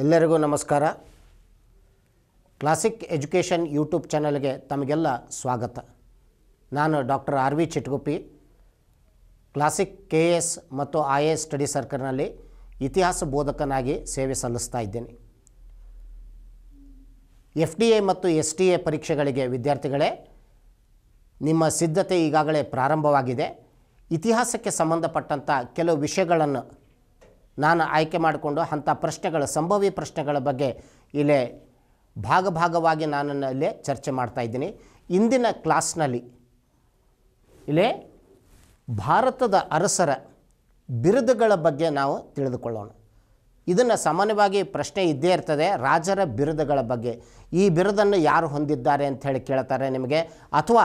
ಎಲ್ಲರಿಗೂ ನಮಸ್ಕಾರ classic education YouTube ಚಾನಲ್ಗೆ ತಮಗೆಲ್ಲ ಸ್ವಾಗತ ನಾನು doctor R V Chitguppi Classic K S ಮತ್ತು ಐ ಎ ಎಸ್ ಸ್ಟಡಿ ಸರ್ಕಲ್ನಲ್ಲಿ ಇತಿಹಾಸ ಬೋಧಕನಾಗಿ ಸೇವೆ ಸಲ್ಲಿಸ್ತಾ ಇದ್ದೇನೆ ಎಫ್ ಡಿ ಎ ಮತ್ತು ಎಸ್ ಟಿ ಎ ಪರೀಕ್ಷೆಗಳಿಗೆ ವಿದ್ಯಾರ್ಥಿಗಳೇ ನಿಮ್ಮ ಸಿದ್ಧತೆ ಈಗಾಗಲೇ ಪ್ರಾರಂಭವಾಗಿದೆ ಇತಿಹಾಸಕ್ಕೆ ಸಂಬಂಧಪಟ್ಟಂಥ ಕೆಲವು ವಿಷಯಗಳನ್ನು ನಾನು ಆಯ್ಕೆ ಮಾಡಿಕೊಂಡು ಅಂಥ ಪ್ರಶ್ನೆಗಳು ಸಂಭವಿ ಪ್ರಶ್ನೆಗಳ ಬಗ್ಗೆ ಇಲ್ಲೇ ಭಾಗ ಭಾಗವಾಗಿ ನಾನು ಇಲ್ಲೇ ಚರ್ಚೆ ಇದ್ದೀನಿ ಇಂದಿನ ಕ್ಲಾಸ್ನಲ್ಲಿ ಇಲ್ಲೇ ಭಾರತದ ಅರಸರ ಬಿರುದುಗಳ ಬಗ್ಗೆ ನಾವು ತಿಳಿದುಕೊಳ್ಳೋಣ ಇದನ್ನು ಸಾಮಾನ್ಯವಾಗಿ ಪ್ರಶ್ನೆ ಇದ್ದೇ ಇರ್ತದೆ ರಾಜರ ಬಿರುದುಗಳ ಬಗ್ಗೆ ಈ ಬಿರುದನ್ನು ಯಾರು ಹೊಂದಿದ್ದಾರೆ ಅಂತ ಹೇಳಿ ಕೇಳ್ತಾರೆ ನಿಮಗೆ ಅಥವಾ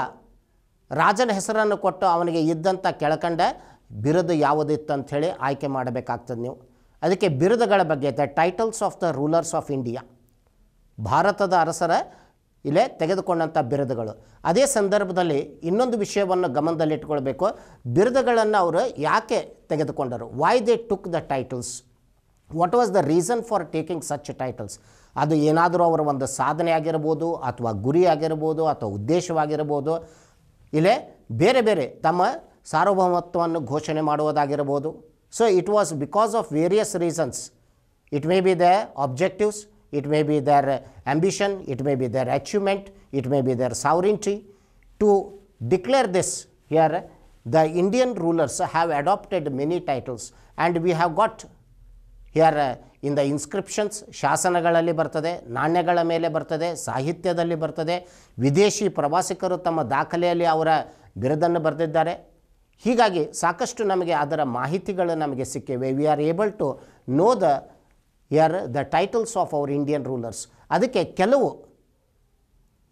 ರಾಜನ ಹೆಸರನ್ನು ಕೊಟ್ಟು ಅವನಿಗೆ ಇದ್ದಂಥ ಕೆಳಕಂಡ ಬಿರುದು ಯಾವುದಿತ್ತು ಅಂಥೇಳಿ ಆಯ್ಕೆ ಮಾಡಬೇಕಾಗ್ತದೆ ನೀವು ಅದಕ್ಕೆ ಬಿರುದುಗಳ ಬಗ್ಗೆ the titles of the rulers of India ಭಾರತದ ಅರಸರ ಇಲ್ಲೇ ತೆಗೆದುಕೊಂಡಂಥ ಬಿರುದುಗಳು ಅದೇ ಸಂದರ್ಭದಲ್ಲಿ ಇನ್ನೊಂದು ವಿಷಯವನ್ನು ಗಮನದಲ್ಲಿಟ್ಕೊಳ್ಬೇಕು ಬಿರುದುಗಳನ್ನು ಅವರು ಯಾಕೆ ತೆಗೆದುಕೊಂಡರು why they took the titles what was the reason for taking such titles ಅದು ಏನಾದರೂ ಅವರ ಒಂದು ಸಾಧನೆ ಆಗಿರ್ಬೋದು ಅಥವಾ ಗುರಿ ಆಗಿರ್ಬೋದು ಅಥವಾ ಉದ್ದೇಶವಾಗಿರ್ಬೋದು ಇಲ್ಲೇ ಬೇರೆ ಬೇರೆ ತಮ್ಮ ಸಾರ್ವಭೌಮತ್ವವನ್ನು ಘೋಷಣೆ ಮಾಡುವುದಾಗಿರ್ಬೋದು so it was because of various reasons it may be their objectives it may be their ambition it may be their achievement it may be their sovereignty to declare this here the Indian rulers have adapted many titles and we have got here in the inscriptions ಶಾಸನಗಳಲ್ಲಿ ಬರ್ತದೆ ನಾಣ್ಯಗಳ ಮೇಲೆ ಬರ್ತದೆ ಸಾಹಿತ್ಯದಲ್ಲಿ ಬರ್ತದೆ ವಿದೇಶಿ ಪ್ರವಾಸಿಗರು ತಮ್ಮ ದಾಖಲೆಯಲ್ಲಿ ಅವರ ಬಿರುದನ್ನು ಬರೆದಿದ್ದಾರೆ ಹೀಗಾಗಿ ಸಾಕಷ್ಟು ನಮಗೆ ಅದರ ಮಾಹಿತಿಗಳು ನಮಗೆ ಸಿಕ್ಕಿವೆ we are able to know the here the titles of our Indian rulers ಅದಕ್ಕೆ ಕೆಲವು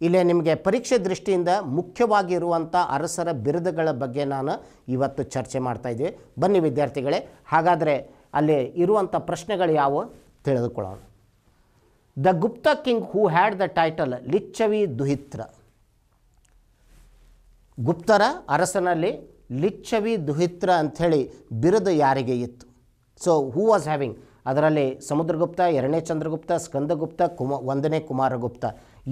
ಇಲ್ಲಿ ನಿಮಗೆ ಪರೀಕ್ಷೆ ದೃಷ್ಟಿಯಿಂದ ಮುಖ್ಯವಾಗಿರುವಂಥ ಅರಸರ ಬಿರುದುಗಳ ಬಗ್ಗೆ ನಾನು ಇವತ್ತು ಚರ್ಚೆ ಮಾಡ್ತಾಯಿದ್ದೆ ಬನ್ನಿ ವಿದ್ಯಾರ್ಥಿಗಳೇ ಹಾಗಾದರೆ ಅಲ್ಲಿ ಇರುವಂಥ ಪ್ರಶ್ನೆಗಳು ಯಾವು ತಿಳಿದುಕೊಳ್ಳೋಣ the Gupta king who had the title Lichchhavi Dauhitra ಗುಪ್ತರ ಅರಸನಲ್ಲಿ ಲಿಚ್ಛವಿ ದುಹಿತ್ರ ಅಂಥೇಳಿ ಬಿರುದು ಯಾರಿಗೆ ಇತ್ತು ಸೊ ಹೂ ವಾಸ್ ಹ್ಯಾವಿಂಗ್ ಅದರಲ್ಲಿ ಸಮುದ್ರಗುಪ್ತ ಎರಡನೇ ಚಂದ್ರಗುಪ್ತ ಸ್ಕಂದಗುಪ್ತ ಕುಮ ಒಂದನೇ ಕುಮಾರಗುಪ್ತ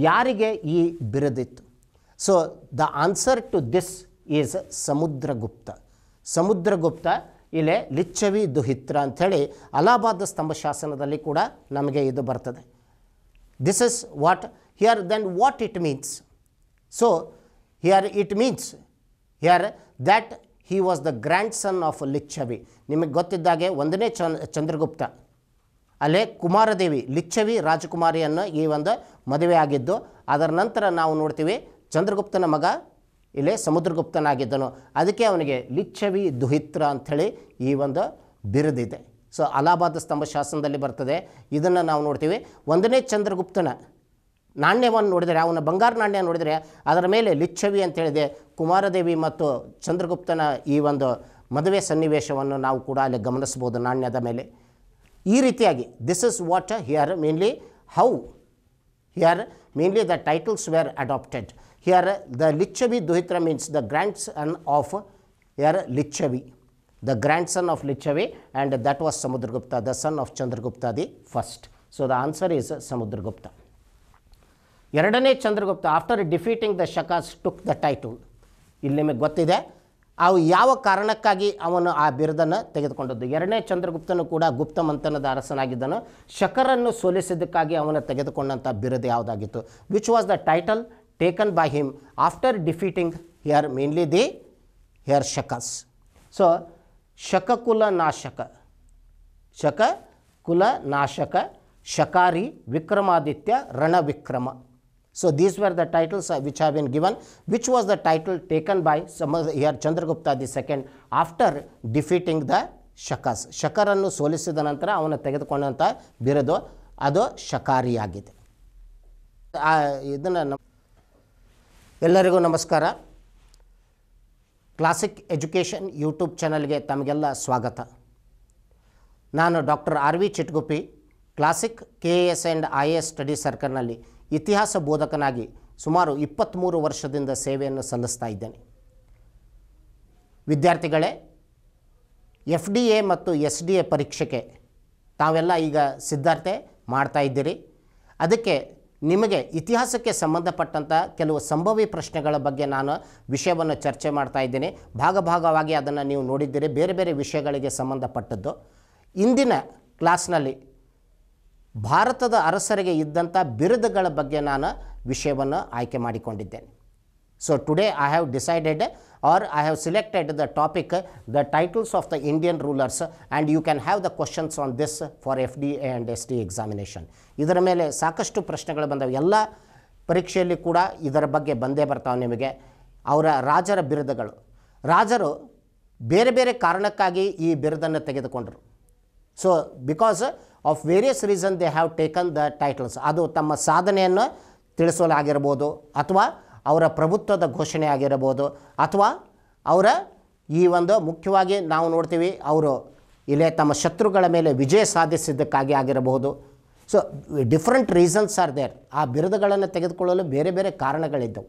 ಯಾರಿಗೆ ಈ ಬಿರುದಿತ್ತು so the answer to this is Samudragupta Samudragupta ಇಲ್ಲೇ ಲಿಚ್ಛವಿ ದುಹಿತ್ರ ಅಂಥೇಳಿ ಅಲಹಾಬಾದ್ ಸ್ತಂಭ ಶಾಸನದಲ್ಲಿ ಕೂಡ ನಮಗೆ ಇದು ಬರ್ತದೆ this is what here then what it means so here it means here that he was the grandson of Lichchhavi ನಿಮಗೆ ಗೊತ್ತಿದ್ದಾಗೆ ಒಂದನೇ ಚಂದ್ರಗುಪ್ತ ಅಲ್ಲೇ ಕುಮಾರದೇವಿ ಲಿಚ್ಛವಿ ರಾಜಕುಮಾರಿಯನ್ನು ಈ ಒಂದು ಮದುವೆ ಆಗಿದ್ದು ಅದರ ನಂತರ ನಾವು ನೋಡ್ತೀವಿ ಚಂದ್ರಗುಪ್ತನ ಮಗ ಇಲ್ಲೇ ಸಮುದ್ರಗುಪ್ತನಾಗಿದ್ದನು ಅದಕ್ಕೆ ಅವನಿಗೆ ಲಿಚ್ಛವಿ ದುಹಿತ್ರ ಅಂಥೇಳಿ ಈ ಒಂದು ಬಿರುದಿದೆ ಸೊ ಅಲಹಾಬಾದ್ ಸ್ತಂಭ ಶಾಸನದಲ್ಲಿ ಬರ್ತದೆ ಇದನ್ನು ನಾವು ನೋಡ್ತೀವಿ ಒಂದನೇ ಚಂದ್ರಗುಪ್ತನ ನಾಣ್ಯವನ್ನು ನೋಡಿದರೆ ಅವನ ಬಂಗಾರ ನಾಣ್ಯ ನೋಡಿದರೆ ಅದರ ಮೇಲೆ ಲಿಚ್ಛವಿ ಅಂತೇಳಿದೆ ಕುಮಾರದೇವಿ ಮತ್ತು ಚಂದ್ರಗುಪ್ತನ ಈ ಒಂದು ಮದುವೆ ಸನ್ನಿವೇಶವನ್ನು ನಾವು ಕೂಡ ಅಲ್ಲಿ ಗಮನಿಸ್ಬೋದು ನಾಣ್ಯದ ಮೇಲೆ ಈ ರೀತಿಯಾಗಿ this is what here mainly how here mainly the titles were adapted here the Lichchhavi Dauhitra means the grandson of here Lichchhavi the grandson of Lichchhavi and that was Samudragupta the son of Chandragupta the first so the answer is Samudragupta ಎರಡನೇ Chandragupta after defeating the Shakas took the title ಇಲ್ಲಿ ನಿಮಗೆ ಗೊತ್ತಿದೆ ಅವು ಯಾವ ಕಾರಣಕ್ಕಾಗಿ ಅವನು ಆ ಬಿರುದನ್ನು ತೆಗೆದುಕೊಂಡದ್ದು ಎರಡನೇ ಚಂದ್ರಗುಪ್ತನು ಕೂಡ ಗುಪ್ತ ಮಂಥನದ ಅರಸನಾಗಿದ್ದನು ಶಕರನ್ನು ಸೋಲಿಸಿದ್ದಕ್ಕಾಗಿ ಅವನು ತೆಗೆದುಕೊಂಡಂಥ ಬಿರುದು ಯಾವುದಾಗಿತ್ತು which was the title taken by him after defeating here mainly the here Shakas so Shakakula Nashaka Shaka Kula Nashaka Shakari Vikramaditya Ranavikrama so these these the the which uh, which have given which was the title taken taken by some here the second after defeating the Shakas ಶಕರನ್ನು ಸೋಲಿಸಿದ ನಂತರ ಅವನ ತೆಗೆದುಕೊಂಡಂಥ ಬಿರುದು ಅದು ಶಕಾರಿಯಾಗಿದೆ ಇದನ್ನು ಎಲ್ಲರಿಗೂ ನಮಸ್ಕಾರ ಕ್ಲಾಸಿಕ್ ಎಜುಕೇಷನ್ ಯೂಟ್ಯೂಬ್ ಚಾನಲ್ಗೆ ತಮಗೆಲ್ಲ ಸ್ವಾಗತ ನಾನು doctor R V Chitguppi Classic K A S and I A S study ಸರ್ಕಲ್ನಲ್ಲಿ ಇತಿಹಾಸ ಬೋಧಕನಾಗಿ ಸುಮಾರು ಇಪ್ಪತ್ತ್ಮೂರು ವರ್ಷದಿಂದ ಸೇವೆಯನ್ನು ಸಲ್ಲಿಸ್ತಾ ಇದ್ದೇನೆ ವಿದ್ಯಾರ್ಥಿಗಳೇ ಎಫ್ ಡಿ ಎ ಮತ್ತು ಎಸ್ ಡಿ ಎ ಪರೀಕ್ಷೆಗೆ ತಾವೆಲ್ಲ ಈಗ ಸಿದ್ಧಾರ್ಥೆ ಮಾಡ್ತಾ ಇದ್ದೀರಿ ಅದಕ್ಕೆ ನಿಮಗೆ ಇತಿಹಾಸಕ್ಕೆ ಸಂಬಂಧಪಟ್ಟಂಥ ಕೆಲವು ಸಂಭವಿ ಪ್ರಶ್ನೆಗಳ ಬಗ್ಗೆ ನಾನು ವಿಷಯವನ್ನು ಚರ್ಚೆ ಮಾಡ್ತಾ ಇದ್ದೀನಿ ಭಾಗ ಭಾಗವಾಗಿ ಅದನ್ನು ನೀವು ನೋಡಿದ್ದೀರಿ ಬೇರೆ ಬೇರೆ ವಿಷಯಗಳಿಗೆ ಸಂಬಂಧಪಟ್ಟದ್ದು ಇಂದಿನ ಕ್ಲಾಸ್ನಲ್ಲಿ ಭಾರತದ ಅರಸರಿಗೆ ಇದ್ದಂಥ ಬಿರುದುಗಳ ಬಗ್ಗೆ ನಾನು ವಿಷಯವನ್ನು ಆಯ್ಕೆ ಮಾಡಿಕೊಂಡಿದ್ದೇನೆ so today I have decided or I have selected the topic the titles of the Indian rulers and you can have the questions on this for F D A and S D examination ಇದರ ಮೇಲೆ ಸಾಕಷ್ಟು ಪ್ರಶ್ನೆಗಳು ಬಂದವು ಎಲ್ಲ ಪರೀಕ್ಷೆಯಲ್ಲಿ ಕೂಡ ಇದರ ಬಗ್ಗೆ ಬಂದೇ ಬರ್ತಾವೆ ನಿಮಗೆ ಅವರ ರಾಜರ ಬಿರುದುಗಳು ರಾಜರು ಬೇರೆ ಬೇರೆ ಕಾರಣಕ್ಕಾಗಿ ಈ ಬಿರುದನ್ನು ತೆಗೆದುಕೊಂಡರು so because of various reason they have taken the titles ಅದು ತಮ್ಮ ಸಾಧನೆಯನ್ನು ತಿಳಿಸೋಲಾಗಿರ್ಬೋದು ಅಥವಾ ಅವರ ಪ್ರಭುತ್ವದ ಘೋಷಣೆ ಆಗಿರಬಹುದು ಅಥವಾ ಅವರ ಈ ಒಂದು ಮುಖ್ಯವಾಗಿ ನಾವು ನೋಡ್ತೀವಿ ಅವರು ಇಲ್ಲೇ ತಮ್ಮ ಶತ್ರುಗಳ ಮೇಲೆ ವಿಜಯ ಸಾಧಿಸಿದ್ದಕ್ಕಾಗಿ ಆಗಿರಬಹುದು so different reasons are there ಆ ಬಿರುದುಗಳನ್ನು ತೆಗೆದುಕೊಳ್ಳಲು ಬೇರೆ ಬೇರೆ ಕಾರಣಗಳಿದ್ದವು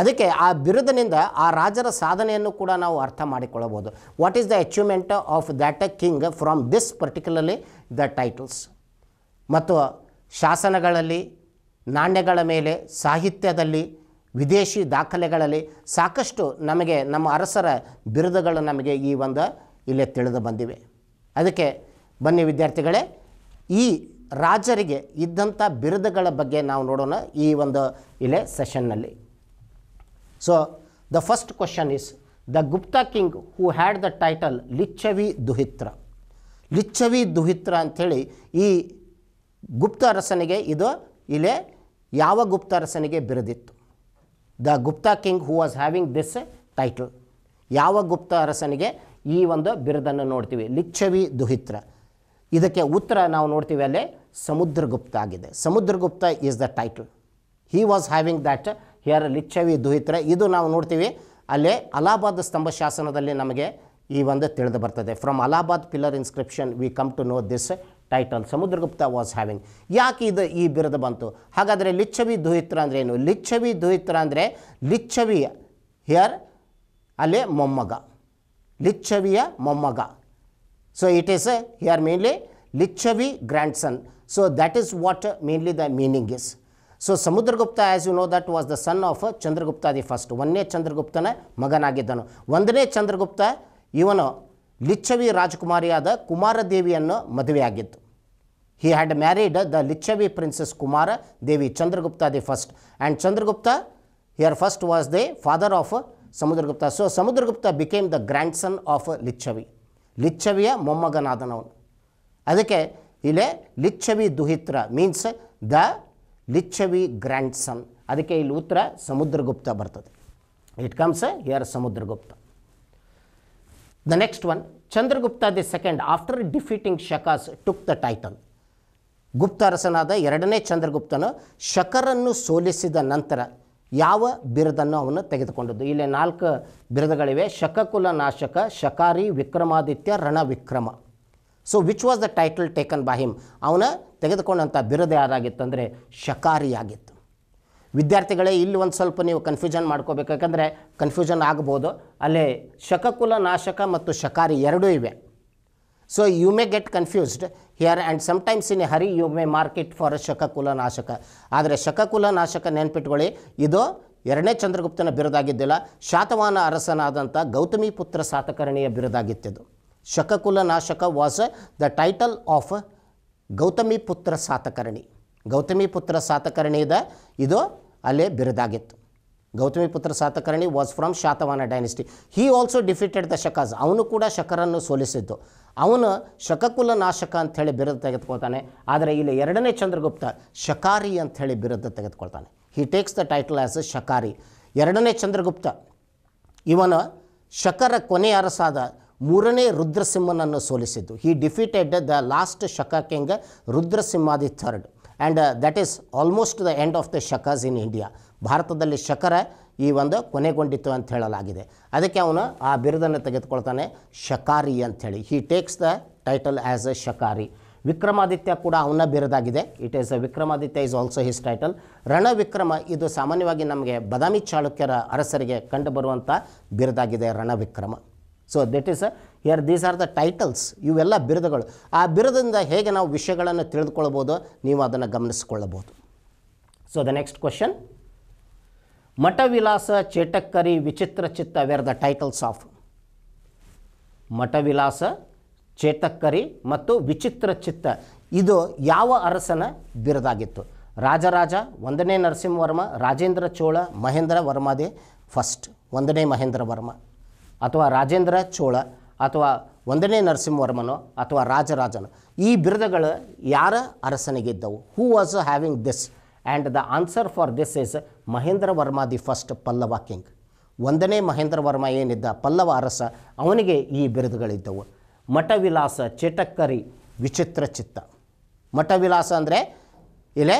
ಅದಕ್ಕೆ ಆ ಬಿರುದಿನಿಂದ ಆ ರಾಜರ ಸಾಧನೆಯನ್ನು ಕೂಡ ನಾವು ಅರ್ಥ ಮಾಡಿಕೊಳ್ಳಬಹುದು what is the achievement of that a king from this particularly the titles ಮತ್ತು ಶಾಸನಗಳಲ್ಲಿ ನಾಣ್ಯಗಳ ಮೇಲೆ ಸಾಹಿತ್ಯದಲ್ಲಿ ವಿದೇಶಿ ದಾಖಲೆಗಳಲ್ಲಿ ಸಾಕಷ್ಟು ನಮಗೆ ನಮ್ಮ ಅರಸರ ಬಿರುದುಗಳು ನಮಗೆ ಈ ಒಂದು ಇಲ್ಲೇ ತಿಳಿದು ಬಂದಿವೆ ಅದಕ್ಕೆ ಬನ್ನಿ ವಿದ್ಯಾರ್ಥಿಗಳೇ ಈ ರಾಜರಿಗೆ ಇದ್ದಂಥ ಬಿರುದುಗಳ ಬಗ್ಗೆ ನಾವು ನೋಡೋಣ ಈ ಒಂದು ಇಲ್ಲೇ ಸೆಷನ್ನಲ್ಲಿ so the first question is the Gupta king who had the title Lichchhavi Dauhitra Lichchhavi Dauhitra ಅಂಥೇಳಿ ಈ ಗುಪ್ತ ಅರಸನಿಗೆ ಇದು ಇಲ್ಲೇ ಯಾವ ಗುಪ್ತ ಅರಸನಿಗೆ ಬಿರದಿತ್ತು the Gupta king who was having this title ಯಾವ ಗುಪ್ತ ಅರಸನಿಗೆ ಈ ಒಂದು ಬಿರುದನ್ನು ನೋಡ್ತೀವಿ ಲಿಚ್ಚವಿ ದುಹಿತ್ರ ಇದಕ್ಕೆ ಉತ್ತರ ನಾವು ನೋಡ್ತೀವಿ ಅಲ್ಲೇ ಸಮುದ್ರಗುಪ್ತ ಆಗಿದೆ Samudragupta is the title he was having that here Lichchhavi Dauhitra ಇದು ನಾವು ನೋಡ್ತೀವಿ ಅಲ್ಲೇ ಅಲಹಾಬಾದ್ ಸ್ತಂಭ ಶಾಸನದಲ್ಲಿ ನಮಗೆ ಈ ಒಂದು ತಿಳಿದು ಬರ್ತದೆ from Allahabad pillar inscription we come to know this title Samudragupta was having ಯಾಕೆ ಇದು ಈ ಬಿರುದು ಬಂತು ಹಾಗಾದರೆ ಲಿಚ್ಛವಿ ದುಹಿತ್ರ ಅಂದರೆ ಏನು ಲಿಚ್ಚವಿ ದುಹಿತ್ರ ಅಂದರೆ ಲಿಚ್ಛವಿ ಹಿಯರ್ ಅಲ್ಲೇ ಮೊಮ್ಮಗ ಲಿಚ್ಚವಿಯ ಮೊಮ್ಮಗ so it is here mainly Lichchhavi son so that is what mainly the meaning is so Samudragupta as you know that was the son of Chandragupta the first ಒಂದನೇ ಚಂದ್ರಗುಪ್ತನ ಮಗನಾಗಿದ್ದನು ಒಂದನೇ ಚಂದ್ರಗುಪ್ತ ಇವನು ಲಿಚ್ಚವಿ ರಾಜಕುಮಾರಿಯಾದ ಕುಮಾರದೇವಿಯನ್ನು ಮದುವೆಯಾಗಿತ್ತು he had married the Lichchhavi princess Kumara Devi Chandragupta the first and Chandragupta here first was the father of Samudragupta so Samudragupta became the grandson of ಲಿಚ್ಚವಿ ಲಿಚ್ಚವಿಯ ಮೊಮ್ಮಗನಾದನವನು ಅದಕ್ಕೆ ಇಲ್ಲೇ Lichchhavi Dauhitra means the Lichchhavi grandson ಅದಕ್ಕೆ ಇಲ್ಲಿ ಉತ್ತರ ಸಮುದ್ರಗುಪ್ತ ಬರ್ತದೆ it comes here Samudragupta the next one Chandragupta the second after defeating Shakas took the title Gupta ಅರಸನಾದ ಎರಡನೇ ಚಂದ್ರಗುಪ್ತನು ಶಕರನ್ನು ಸೋಲಿಸಿದ ನಂತರ ಯಾವ ಬಿರುದನ್ನು ಅವನು ತೆಗೆದುಕೊಂಡದ್ದು ಇಲ್ಲಿ ನಾಲ್ಕು ಬಿರುದಗಳಿವೆ Shakakula Nashaka Shakari Vikramaditya Ranavikrama so which was the title taken by him ಅವನ ತೆಗೆದುಕೊಂಡಂಥ ಬಿರುದು ಅಂದರೆ ಶಕಾರಿಯಾಗಿತ್ತು ವಿದ್ಯಾರ್ಥಿಗಳೇ ಇಲ್ಲಿ ಒಂದು ಸ್ವಲ್ಪ ನೀವು ಕನ್ಫ್ಯೂಷನ್ ಮಾಡ್ಕೋಬೇಕು ಕನ್ಫ್ಯೂಷನ್ ಆಗ್ಬೋದು ಅಲ್ಲಿ ಶಕಕುಲ ನಾಶಕ ಮತ್ತು ಶಕಾರಿ ಎರಡೂ ಇವೆ so you may get confused here and sometimes in a hurry you may mark it for Shakakula Nashaka ಆದರೆ ಶಕಕುಲ ನಾಶಕ ನೆನ್ಪಿಟ್ಕೊಳ್ಳಿ ಇದು ಎರಡನೇ ಚಂದ್ರಗುಪ್ತನ ಬಿರುದಾಗಿದ್ದಿಲ್ಲ ಶಾತವಾನ ಅರಸನಾದಂಥ ಗೌತಮಿ ಪುತ್ರ ಸಾತಕರ್ಣಿಯ ಬಿರುದಾಗಿತ್ತಿದ್ದು Shakakula Nashaka was the title of Gautami Putra Satakarni Gautami Putra Satakarni ಇದು ಅಲ್ಲೇ ಬಿರುದಾಗಿತ್ತು Gautami Putra Satakarni was from Satavahana dynasty he also defeated the Shakas ಅವನು ಕೂಡ ಶಕರನ್ನು ಸೋಲಿಸಿದ್ದು ಅವನು ಶಕಕುಲ ನಾಶಕ ಅಂಥೇಳಿ ಬಿರುದು ತೆಗೆದುಕೊಳ್ತಾನೆ ಆದರೆ ಇಲ್ಲಿ ಎರಡನೇ ಚಂದ್ರಗುಪ್ತ ಶಕಾರಿ ಅಂಥೇಳಿ ಬಿರುದು ತೆಗೆದುಕೊಳ್ತಾನೆ he takes the title as Shakari ಎರಡನೇ ಚಂದ್ರಗುಪ್ತ ಇವನು ಶಕರ ಕೊನೆಯ ಅರಸಾದ ಮೂರನೇ ರುದ್ರಸಿಂಹನನ್ನು ಸೋಲಿಸಿದ್ದು he defeated the last Shaka king Rudrasimha the third and that is almost the end of the Shakas in India ಭಾರತದಲ್ಲಿ ಶಕರ ಈ ಒಂದು ಕೊನೆಗೊಂಡಿತು ಅಂತ ಹೇಳಲಾಗಿದೆ ಅದಕ್ಕೆ ಅವನು ಆ ಬಿರುದನ್ನು ತೆಗೆದುಕೊಳ್ತಾನೆ ಶಕಾರಿ ಅಂಥೇಳಿ he takes the title as a Shakari Vikramaditya ಕೂಡ ಅವನ ಬಿರುದಾಗಿದೆ it is a Vikramaditya is also his title Ranavikrama ಇದು ಸಾಮಾನ್ಯವಾಗಿ ನಮಗೆ ಬದಾಮಿ ಚಾಳುಕ್ಯರ ಅರಸರಿಗೆ ಕಂಡುಬರುವಂಥ ಬಿರುದಾಗಿದೆ Ranavikrama so that is a here these are the titles ಇವೆಲ್ಲ ಬಿರುದುಗಳು ಆ ಬಿರುದಿಂದ ಹೇಗೆ ನಾವು ವಿಷಯಗಳನ್ನು ತಿಳಿದುಕೊಳ್ಬೋದು ನೀವು ಅದನ್ನು ಗಮನಿಸಿಕೊಳ್ಳಬಹುದು so the next question Vilasa Chetakkari Vichitra Chitta where the titles of Vilasa Chetakkari ಮತ್ತು ವಿಚಿತ್ರ ಚಿತ್ತ ಇದು ಯಾವ ಅರಸನ ಬಿರುದಾಗಿತ್ತು ರಾಜರಾಜ ಒಂದನೇ ನರಸಿಂಹವರ್ಮ ರಾಜೇಂದ್ರ ಚೋಳ ಮಹೇಂದ್ರ ವರ್ಮದೇ ಫಸ್ಟ್ ಒಂದನೇ ಮಹೇಂದ್ರ ವರ್ಮ ಅಥವಾ ರಾಜೇಂದ್ರ ಚೋಳ ಅಥವಾ ಒಂದನೇ ನರಸಿಂಹವರ್ಮನೋ ಅಥವಾ ರಾಜರಾಜನು ಈ ಬಿರುದುಗಳು ಯಾರ ಅರಸನಿಗಿದ್ದವು who was having this and the answer for this is Mahendra Varma the first Pallava king ಒಂದನೇ ಮಹೇಂದ್ರ ವರ್ಮ ಏನಿದ್ದ ಪಲ್ಲವ ಅರಸ ಅವನಿಗೆ ಈ ಬಿರುದುಗಳಿದ್ದವು ಮಠವಿಲಾಸ ಚೇಟಕ್ಕರಿ ವಿಚಿತ್ರ ಚಿತ್ತ ಮಠವಿಲಾಸ ಅಂದರೆ ಇಲ್ಲೇ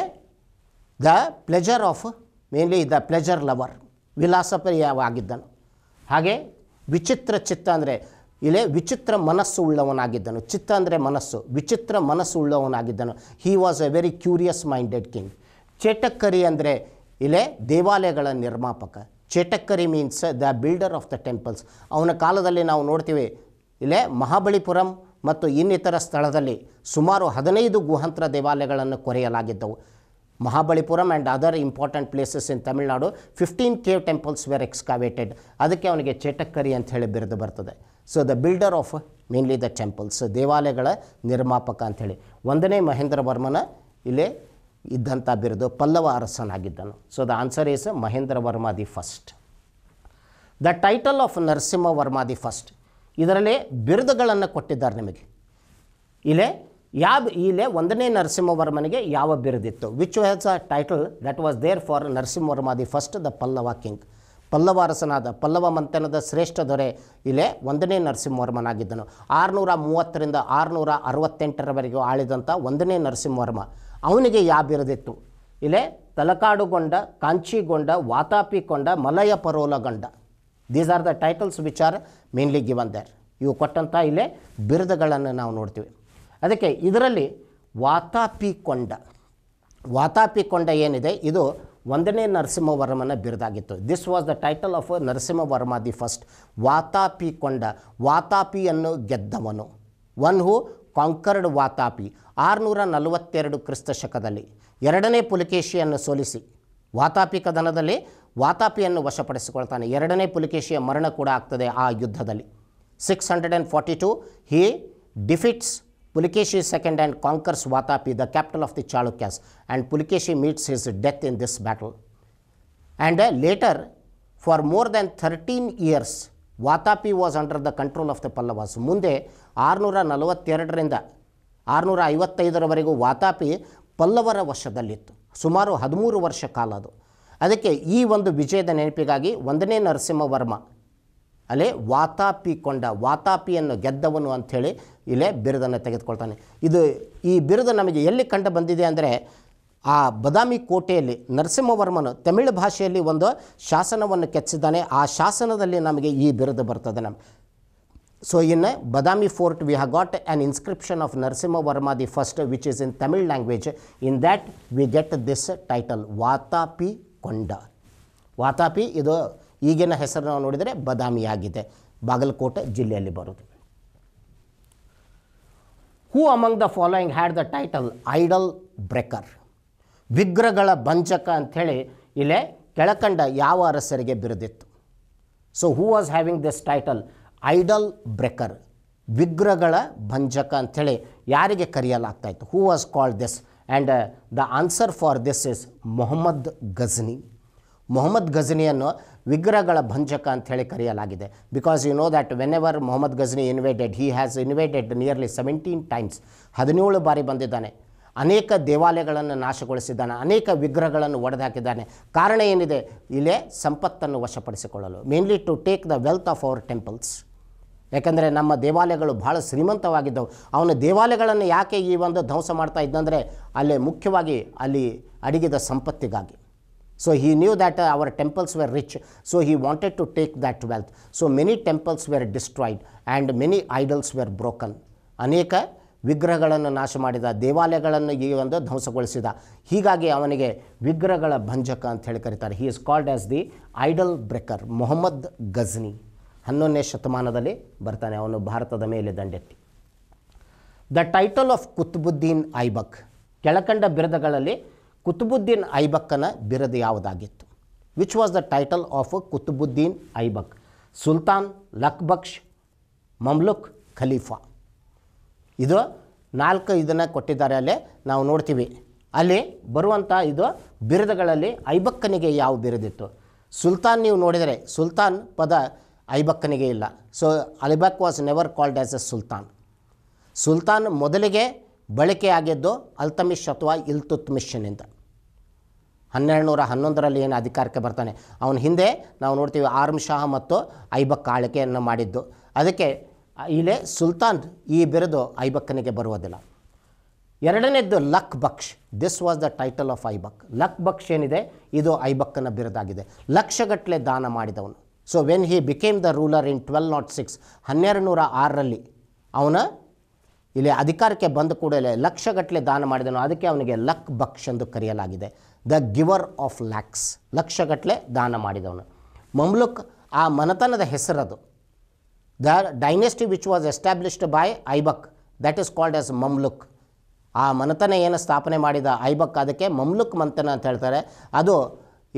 the pleasure of mainly the pleasure lover ವಿಲಾಸಪ್ರಿಯವಾಗಿದ್ದನು ಹಾಗೆ ವಿಚಿತ್ರ ಚಿತ್ತ ಅಂದರೆ ಇಲ್ಲೇ ವಿಚಿತ್ರ ಮನಸ್ಸು ಉಳ್ಳವನಾಗಿದ್ದನು ಚಿತ್ತ ಅಂದರೆ ಮನಸ್ಸು ವಿಚಿತ್ರ ಮನಸ್ಸು ಉಳ್ಳವನಾಗಿದ್ದನು he was a very curious minded king Chetakkari ಅಂದರೆ ಇಲ್ಲೇ ದೇವಾಲಯಗಳ ನಿರ್ಮಾಪಕ Chetakkari means the builder of the temples ಅವನ ಕಾಲದಲ್ಲಿ ನಾವು ನೋಡ್ತೀವಿ ಇಲ್ಲೇ ಮಹಾಬಲಿಪುರಂ ಮತ್ತು ಇನ್ನಿತರ ಸ್ಥಳದಲ್ಲಿ ಸುಮಾರು ಹದಿನೈದು ಗುಹಾಂತರ ದೇವಾಲಯಗಳನ್ನು ಕೊರೆಯಲಾಗಿದ್ದವು Mahabalipuram and other important places in Tamil Nadu fifteen cave temples were excavated ಅದಕ್ಕೆ ಅವನಿಗೆ ಚೇಟಕ್ಕರಿ ಅಂತ ಹೇಳಿ ಬಿರುದು ಬರ್ತದೆ so the builder of mainly the temples ದೇವಾಲಯಗಳ ನಿರ್ಮಾಪಕ ಅಂಥೇಳಿ ಒಂದನೇ ಮಹೇಂದ್ರ ವರ್ಮನ ಇಲ್ಲೇ ಇದ್ದಂಥ ಬಿರುದು ಪಲ್ಲವ ಅರಸನಾಗಿದ್ದನು so the answer is Mahendra Varma the first the title of Narasimha Varma the first ಇದರಲ್ಲಿ ಬಿರುದುಗಳನ್ನು ಕೊಟ್ಟಿದ್ದಾರೆ ನಿಮಗೆ ಇಲ್ಲೇ ಯಾವ ಇಲ್ಲೇ ಒಂದನೇ ನರಸಿಂಹವರ್ಮನಿಗೆ ಯಾವ ಬಿರುದಿತ್ತು which has a title that was there for Narasimhavarma the first the Pallava king Pallava ಅರಸನಾದ ಪಲ್ಲವ ಮಂಥನದ ಶ್ರೇಷ್ಠ ದೊರೆ ಇಲ್ಲೇ ಒಂದನೇ ನರಸಿಂಹವರ್ಮನಾಗಿದ್ದನು ಆರುನೂರ ಮೂವತ್ತರಿಂದ ಆರುನೂರ ಅರವತ್ತೆಂಟರವರೆಗೂ ಆಳಿದಂಥ ಒಂದನೇ ನರಸಿಂಹವರ್ಮ ಅವನಿಗೆ ಯಾವ ಬಿರುದಿತ್ತು ಇಲ್ಲೇ ತಲಕಾಡುಗೊಂಡ ಕಾಂಚಿಗೊಂಡ ವಾತಾಪಿಕೊಂಡ ಮಲಯ ಪರೋಲಗೊಂಡ these are the titles which are mainly given there ಇವು ಕೊಟ್ಟಂಥ ಇಲ್ಲೇ ಬಿರುದುಗಳನ್ನು ನಾವು ನೋಡ್ತೀವಿ ಅದಕ್ಕೆ ಇದರಲ್ಲಿ ವಾತಾಪಿ ಕೊಂಡ ವಾತಾಪಿ ಕೊಂಡ ಏನಿದೆ ಇದು ಒಂದನೇ ನರಸಿಂಹವರ್ಮನ ಬಿರುದಾಗಿತ್ತು this was the title of Narasimhavarma the first Vatapikonda ವಾತಾಪಿಯನ್ನು ಗೆದ್ದವನು ಒನ್ ಹೂ ಕಾಂಕರ್ಡ್ ವಾತಾಪಿ ಆರುನೂರ ನಲವತ್ತೆರಡು ಕ್ರಿಸ್ತ ಶಕದಲ್ಲಿ ಎರಡನೇ ಪುಲಕೇಶಿಯನ್ನು ಸೋಲಿಸಿ ವಾತಾಪಿ ಕದನದಲ್ಲಿ ವಾತಾಪಿಯನ್ನು ವಶಪಡಿಸಿಕೊಳ್ತಾನೆ ಎರಡನೇ ಪುಲಕೇಶಿಯ ಮರಣ ಕೂಡ ಆಗ್ತದೆ ಆ ಯುದ್ಧದಲ್ಲಿ six hundred and forty two he defeats Pulikeshi second and conquers Vatapi, the capital of the Chalukyas, and Pulikeshi meets his death in this battle And later for more more than 13 years, Vatapi was under the control of the Pallavas ಮುಂದೆ ಆರುನೂರ ನಲವತ್ತೆರಡರಿಂದ ಆರುನೂರ ಐವತ್ತೈದರವರೆಗೂ ವಾತಾಪಿ ಪಲ್ಲವರ ವಶದಲ್ಲಿತ್ತು ಸುಮಾರು ಹದಿಮೂರು ವರ್ಷ ಕಾಲ ಅದು ಅದಕ್ಕೆ ಈ ಒಂದು ವಿಜಯದ ನೆನಪಿಗಾಗಿ ಒಂದನೇ ನರಸಿಂಹವರ್ಮ ಅಲ್ಲೇ ವಾತಾಪಿ ಕೊಂಡ ವಾತಾಪಿಯನ್ನು ಗೆದ್ದವನು ಅಂಥೇಳಿ ಇಲ್ಲೇ ಬಿರುದನ್ನು ತೆಗೆದುಕೊಳ್ತಾನೆ ಇದು ಈ ಬಿರುದು ನಮಗೆ ಎಲ್ಲಿ ಕಂಡು ಬಂದಿದೆ ಅಂದರೆ ಆ ಬದಾಮಿ ಕೋಟೆಯಲ್ಲಿ ನರಸಿಂಹವರ್ಮನು ತಮಿಳು ಭಾಷೆಯಲ್ಲಿ ಒಂದು ಶಾಸನವನ್ನು ಕೆತ್ತಿದ್ದಾನೆ ಆ ಶಾಸನದಲ್ಲಿ ನಮಗೆ ಈ ಬಿರುದು ಬರ್ತದೆ ನಮ್ಮ so in Badami fort we have got an inscription of Narasimhavarma the first which is in Tamil language in that we get this title Vatapikonda Vatapi ಇದು ಈಗಿನ ಹೆಸರನ್ನು ನಾವು ನೋಡಿದರೆ ಬದಾಮಿಯಾಗಿದೆ ಬಾಗಲಕೋಟೆ ಜಿಲ್ಲೆಯಲ್ಲಿ ಬರುತ್ತೆ who among the following had the title idol breaker ವಿಗ್ರಹಗಳ ಭಂಜಕ ಅಂಥೇಳಿ ಇಲ್ಲೇ ಕೆಳಕಂಡ ಯಾವ ಅರಸರಿಗೆ ಬಿರುದಿತ್ತು so who was having this title idol breaker ವಿಗ್ರಹಗಳ ಭಂಜಕ ಅಂಥೇಳಿ ಯಾರಿಗೆ ಕರೆಯಲಾಗ್ತಾ ಇತ್ತು who was called this and the answer for this is Mohammad Ghazni Mohammad ಗಜ್ನಿಯನ್ನು ವಿಗ್ರಹಗಳ ಭಂಜಕ ಅಂತ ಹೇಳಿ ಕರೆಯಲಾಗಿದೆ because you know that whenever Mohammad Ghazni invaded he has invaded nearly seventeen times ಹದಿನೇಳು ಬಾರಿ ಬಂದಿದ್ದಾನೆ ಅನೇಕ ದೇವಾಲಯಗಳನ್ನು ನಾಶಗೊಳಿಸಿದ್ದಾನೆ ಅನೇಕ ವಿಗ್ರಹಗಳನ್ನು ಒಡೆದಾಕಿದ್ದಾನೆ ಕಾರಣ ಏನಿದೆ ಇಲ್ಲೇ ಸಂಪತ್ತನ್ನು ವಶಪಡಿಸಿಕೊಳ್ಳಲು mainly to take the wealth of our temples ಯಾಕೆಂದರೆ ನಮ್ಮ ದೇವಾಲಯಗಳು ಭಾಳ ಶ್ರೀಮಂತವಾಗಿದ್ದವು ಅವನ ದೇವಾಲಯಗಳನ್ನು ಯಾಕೆ ಈ ಒಂದು ಧ್ವಂಸ ಮಾಡ್ತಾ ಇದ್ದಂದರೆ ಅಲ್ಲೇ ಮುಖ್ಯವಾಗಿ ಅಲ್ಲಿ ಅಡಿಗಿದ ಸಂಪತ್ತಿಗಾಗಿ So he knew that uh, our temples were rich, so he wanted to take that wealth. So many temples were destroyed and many idols were broken. ಅನೇಕ ವಿಗ್ರಹಗಳನ್ನು ನಾಶ ಮಾಡಿದ ದೇವಾಲಯಗಳನ್ನು ಈ ಒಂದು ಧ್ವಂಸಗೊಳಿಸಿದ ಹೀಗಾಗಿ ಅವನಿಗೆ ವಿಗ್ರಹಗಳ ಭಂಜಕ ಅಂತ ಹೇಳಿ ಕರೀತಾರೆ he is called as the idol breaker Mohammad Ghazni ಹನ್ನೊಂದನೇ ಶತಮಾನದಲ್ಲಿ ಬರ್ತಾನೆ ಅವನು ಭಾರತದ ಮೇಲೆ ದಂಡೆತ್ತಿ the title of Qutbuddin Aibak ಕೆಳಕಂಡ ಬಿರುದಗಳಲ್ಲಿ ಕುತುಬುದ್ದೀನ್ ಐಬಕ್ಕನ ಬಿರದು ಯಾವುದಾಗಿತ್ತು which was the title of Qutbuddin Aibak sultan Lakhbakhsh Mamluk Khalifa ಇದು ನಾಲ್ಕು ಇದನ್ನು ಕೊಟ್ಟಿದ್ದಾರೆ ಅಲ್ಲೇ ನಾವು ನೋಡ್ತೀವಿ ಅಲ್ಲಿ ಬರುವಂಥ ಇದು ಬಿರುದುಗಳಲ್ಲಿ ಐಬಕ್ಕನಿಗೆ ಯಾವ ಬಿರುದಿತ್ತು ಸುಲ್ತಾನ್ ನೀವು ನೋಡಿದರೆ ಸುಲ್ತಾನ್ ಪದ ಐಬಕ್ಕನಿಗೆ ಇಲ್ಲ so Aibak was never called as a sultan sultan ಮೊದಲಿಗೆ ಬಳಕೆಯಾಗಿದ್ದು ಅಲ್ತಮಿಷ್ ಅಥವಾ ಇಲ್ತುತ್ಮಿಷನಿಂದ ಹನ್ನೆರಡು ನೂರ ಹನ್ನೊಂದರಲ್ಲಿ ಏನು ಅಧಿಕಾರಕ್ಕೆ ಬರ್ತಾನೆ ಅವನ ಹಿಂದೆ ನಾವು ನೋಡ್ತೀವಿ ಆರ್ಮ್ ಶಾಹ ಮತ್ತು ಐಬಕ್ ಆಳ್ಕೆಯನ್ನು ಮಾಡಿದ್ದು ಅದಕ್ಕೆ ಇಲ್ಲೇ ಸುಲ್ತಾನ್ ಈ ಬಿರುದು ಐಬಕ್ಕನಿಗೆ ಬರುವುದಿಲ್ಲ ಎರಡನೇದ್ದು Lakhbakhsh this was the title of Aibak Lakhbakhsh ಏನಿದೆ ಇದು ಐಬಕ್ಕನ ಬಿರುದಾಗಿದೆ ಲಕ್ಷಗಟ್ಟಲೆ ದಾನ ಮಾಡಿದವನು so when he became the ruler in twelve naught six ಹನ್ನೆರಡು ನೂರ ಆರರಲ್ಲಿ ಅವನ ಇಲ್ಲಿ ಅಧಿಕಾರಕ್ಕೆ ಬಂದ ಕೂಡಲೇ ಲಕ್ಷಗಟ್ಟಲೆ ದಾನ ಮಾಡಿದನು ಅದಕ್ಕೆ ಅವನಿಗೆ ಲಕ್ ಬಕ್ಷ್ ಎಂದು ಕರೆಯಲಾಗಿದೆ ದ ಗಿವರ್ ಆಫ್ ಲ್ಯಾಕ್ಸ್ ಲಕ್ಷಗಟ್ಟಲೆ ದಾನ ಮಾಡಿದವನು ಮಮ್ಲುಕ್ ಆ ಮನತನದ ಹೆಸರದು the dynasty which was established by Aibak that is called as Mamluk ಆ ಮನತನ ಏನು ಸ್ಥಾಪನೆ ಮಾಡಿದ ಐಬಕ್ ಅದಕ್ಕೆ ಮಮ್ಲುಕ್ ಮಂತನ ಅಂತ ಹೇಳ್ತಾರೆ ಅದು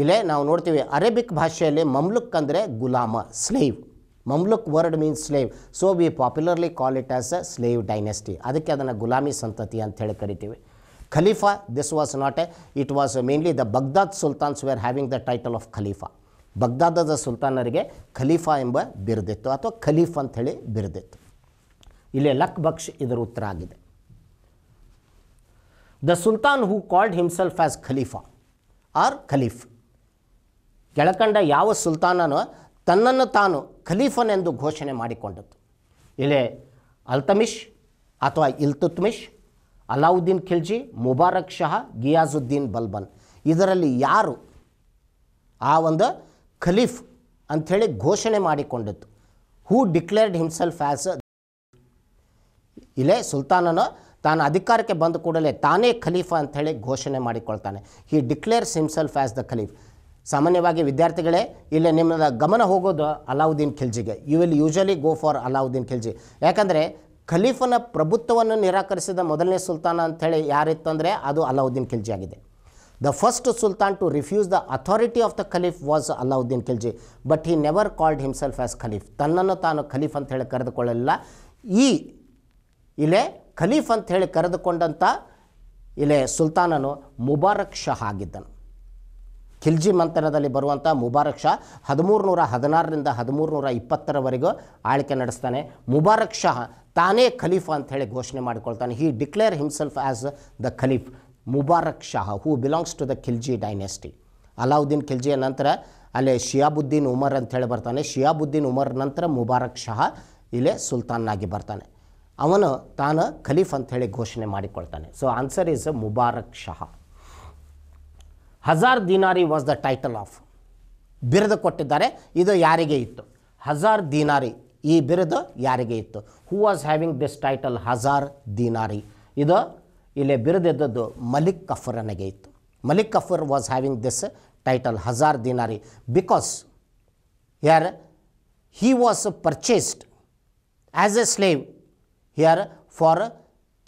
ಇಲ್ಲೇ ನಾವು ನೋಡ್ತೀವಿ ಅರೇಬಿಕ್ ಭಾಷೆಯಲ್ಲಿ ಮಮ್ಲುಕ್ ಅಂದರೆ ಗುಲಾಮ slave Mamluk word means slave so we popularly call it as a slave dynasty ಅದಕ್ಕೆ ಅದನ್ನು ಗುಲಾಮಿ ಸಂತತಿ ಅಂತ ಹೇಳಿ ಕರಿತೀವಿ this was not a it was mainly the Baghdad sultans sultans were the title of Khalifa Khalifa. ಬಗ್ದಾದದ ಸುಲ್ತಾನರಿಗೆ ಖಲೀಫಾ ಎಂಬ ಬಿರುದಿತ್ತು ಅಥವಾ ಖಲೀಫ್ ಹೇಳಿ ಬಿರುದಿತ್ತು ಇಲ್ಲಿ ಲಕ್ ಬಕ್ಷ್ ಇದರ ಉತ್ತರ ಆಗಿದೆ the sultan who called himself as Khalifa or Khalif ಕೆಳಕಂಡ ಯಾವ ಸುಲ್ತಾನನೋ ತನ್ನನ್ನು ತಾನು ಖಲೀಫನೆಂದು ಘೋಷಣೆ ಮಾಡಿಕೊಂಡದ್ದು ಇಲ್ಲಿ ಅಲ್ತಮಿಷ್ ಅಥವಾ ಇಲ್ತುತ್ಮಿಶ್ ಅಲಾವುದ್ದೀನ್ ಖಿಲ್ಜಿ ಮುಬಾರಕ್ ಶಹ ಗಿಯಾಜುದ್ದೀನ್ ಬಲ್ಬನ್ ಇದರಲ್ಲಿ ಯಾರು ಆ ಒಂದು ಖಲೀಫ್ ಅಂಥೇಳಿ ಘೋಷಣೆ ಮಾಡಿಕೊಂಡಿತ್ತು ಹೂ ಡಿಕ್ಲೇರ್ಡ್ ಹಿಮ್ಸೆಲ್ಫ್ ಆ್ಯಸ್ ಇಲ್ಲೇ ಸುಲ್ತಾನನು ತಾನು ಅಧಿಕಾರಕ್ಕೆ ಬಂದ ಕೂಡಲೇ ತಾನೇ ಖಲೀಫ್ ಅಂಥೇಳಿ ಘೋಷಣೆ ಮಾಡಿಕೊಳ್ತಾನೆ he declares himself as the Khalif ಸಾಮಾನ್ಯವಾಗಿ ವಿದ್ಯಾರ್ಥಿಗಳೇ ಇಲ್ಲೇ ನಿಮ್ಮ ಗಮನ ಹೋಗೋದು ಅಲಾವುದ್ದೀನ್ ಖಿಲ್ಜಿಗೆ you will usually go for Alauddin Khilji ಯಾಕಂದರೆ ಖಲೀಫನ ಪ್ರಭುತ್ವವನ್ನು ನಿರಾಕರಿಸಿದ ಮೊದಲನೇ ಸುಲ್ತಾನ ಅಂಥೇಳಿ ಯಾರಿತ್ತಂದರೆ ಅದು ಅಲ್ಲಾವುದ್ದೀನ್ ಖಿಲ್ಜಿ ಆಗಿದೆ the first sultan to refuse the authority of the Khalif was Alauddin Khilji but he never called himself as Khalif ತನ್ನನ್ನು ತಾನು ಖಲೀಫ್ ಅಂತ ಹೇಳಿ ಕರೆದುಕೊಳ್ಳಲಿಲ್ಲ ಈ ಇಲೆ ಖಲೀಫ್ ಅಂತ ಹೇಳಿ ಕರೆದುಕೊಂಡಂಥ ಇಲೆ ಸುಲ್ತಾನನು ಮುಬಾರಕ್ ಶಾ ಆಗಿದ್ದನು ಖಿಲ್ಜಿ ಮಂಥನದಲ್ಲಿ ಬರುವಂಥ ಮುಬಾರಕ್ ಶಾ ಹದಿಮೂರು ನೂರ ಹದಿನಾರರಿಂದ ಹದಿಮೂರು ನೂರ ಇಪ್ಪತ್ತರವರೆಗೂ ಆಳ್ಕೆ ನಡೆಸ್ತಾನೆ ಮುಬಾರಕ್ ಶಾ ತಾನೇ ಖಲೀಫ್ ಅಂತ ಹೇಳಿ ಘೋಷಣೆ ಮಾಡಿಕೊಳ್ತಾನೆ he declare himself as the Khalif Mubarak Shah who belongs to the Khilji dynasty Alauddin ಖಿಲ್ಜಿಯ ನಂತರ ಅಲ್ಲೇ ಶಿಯಾಬುದ್ದೀನ್ ಉಮರ್ ಅಂತ ಹೇಳಿ ಬರ್ತಾನೆ ಶಿಯಾಬುದ್ದೀನ್ ಉಮರ್ ನಂತರ ಮುಬಾರಕ್ ಶಾಹ ಇಲ್ಲೇ ಸುಲ್ತಾನ್ನಾಗಿ ಬರ್ತಾನೆ ಅವನು ತಾನು ಖಲೀಫ್ ಅಂತ ಹೇಳಿ ಘೋಷಣೆ ಮಾಡಿಕೊಳ್ತಾನೆ so answer is Mubarak Shah Hazar Dinari was the title of ಬಿರದು ಕೊಟ್ಟಿದ್ದಾರೆ ಇದು ಯಾರಿಗೆ ಇತ್ತು ಹಜಾರ್ ದಿನಾರಿ ಈ ಬಿರುದು ಯಾರಿಗೆ ಇತ್ತು who was having this title Hazar Dinari ಇದು ಇಲ್ಲಿ ಬಿರುದಿದ್ದದ್ದು ಮಲಿಕ್ ಕಫರನಿಗೆ ಇತ್ತು Malik Kafur was having this title Hazar Dinari because here he was purchased as a slave here for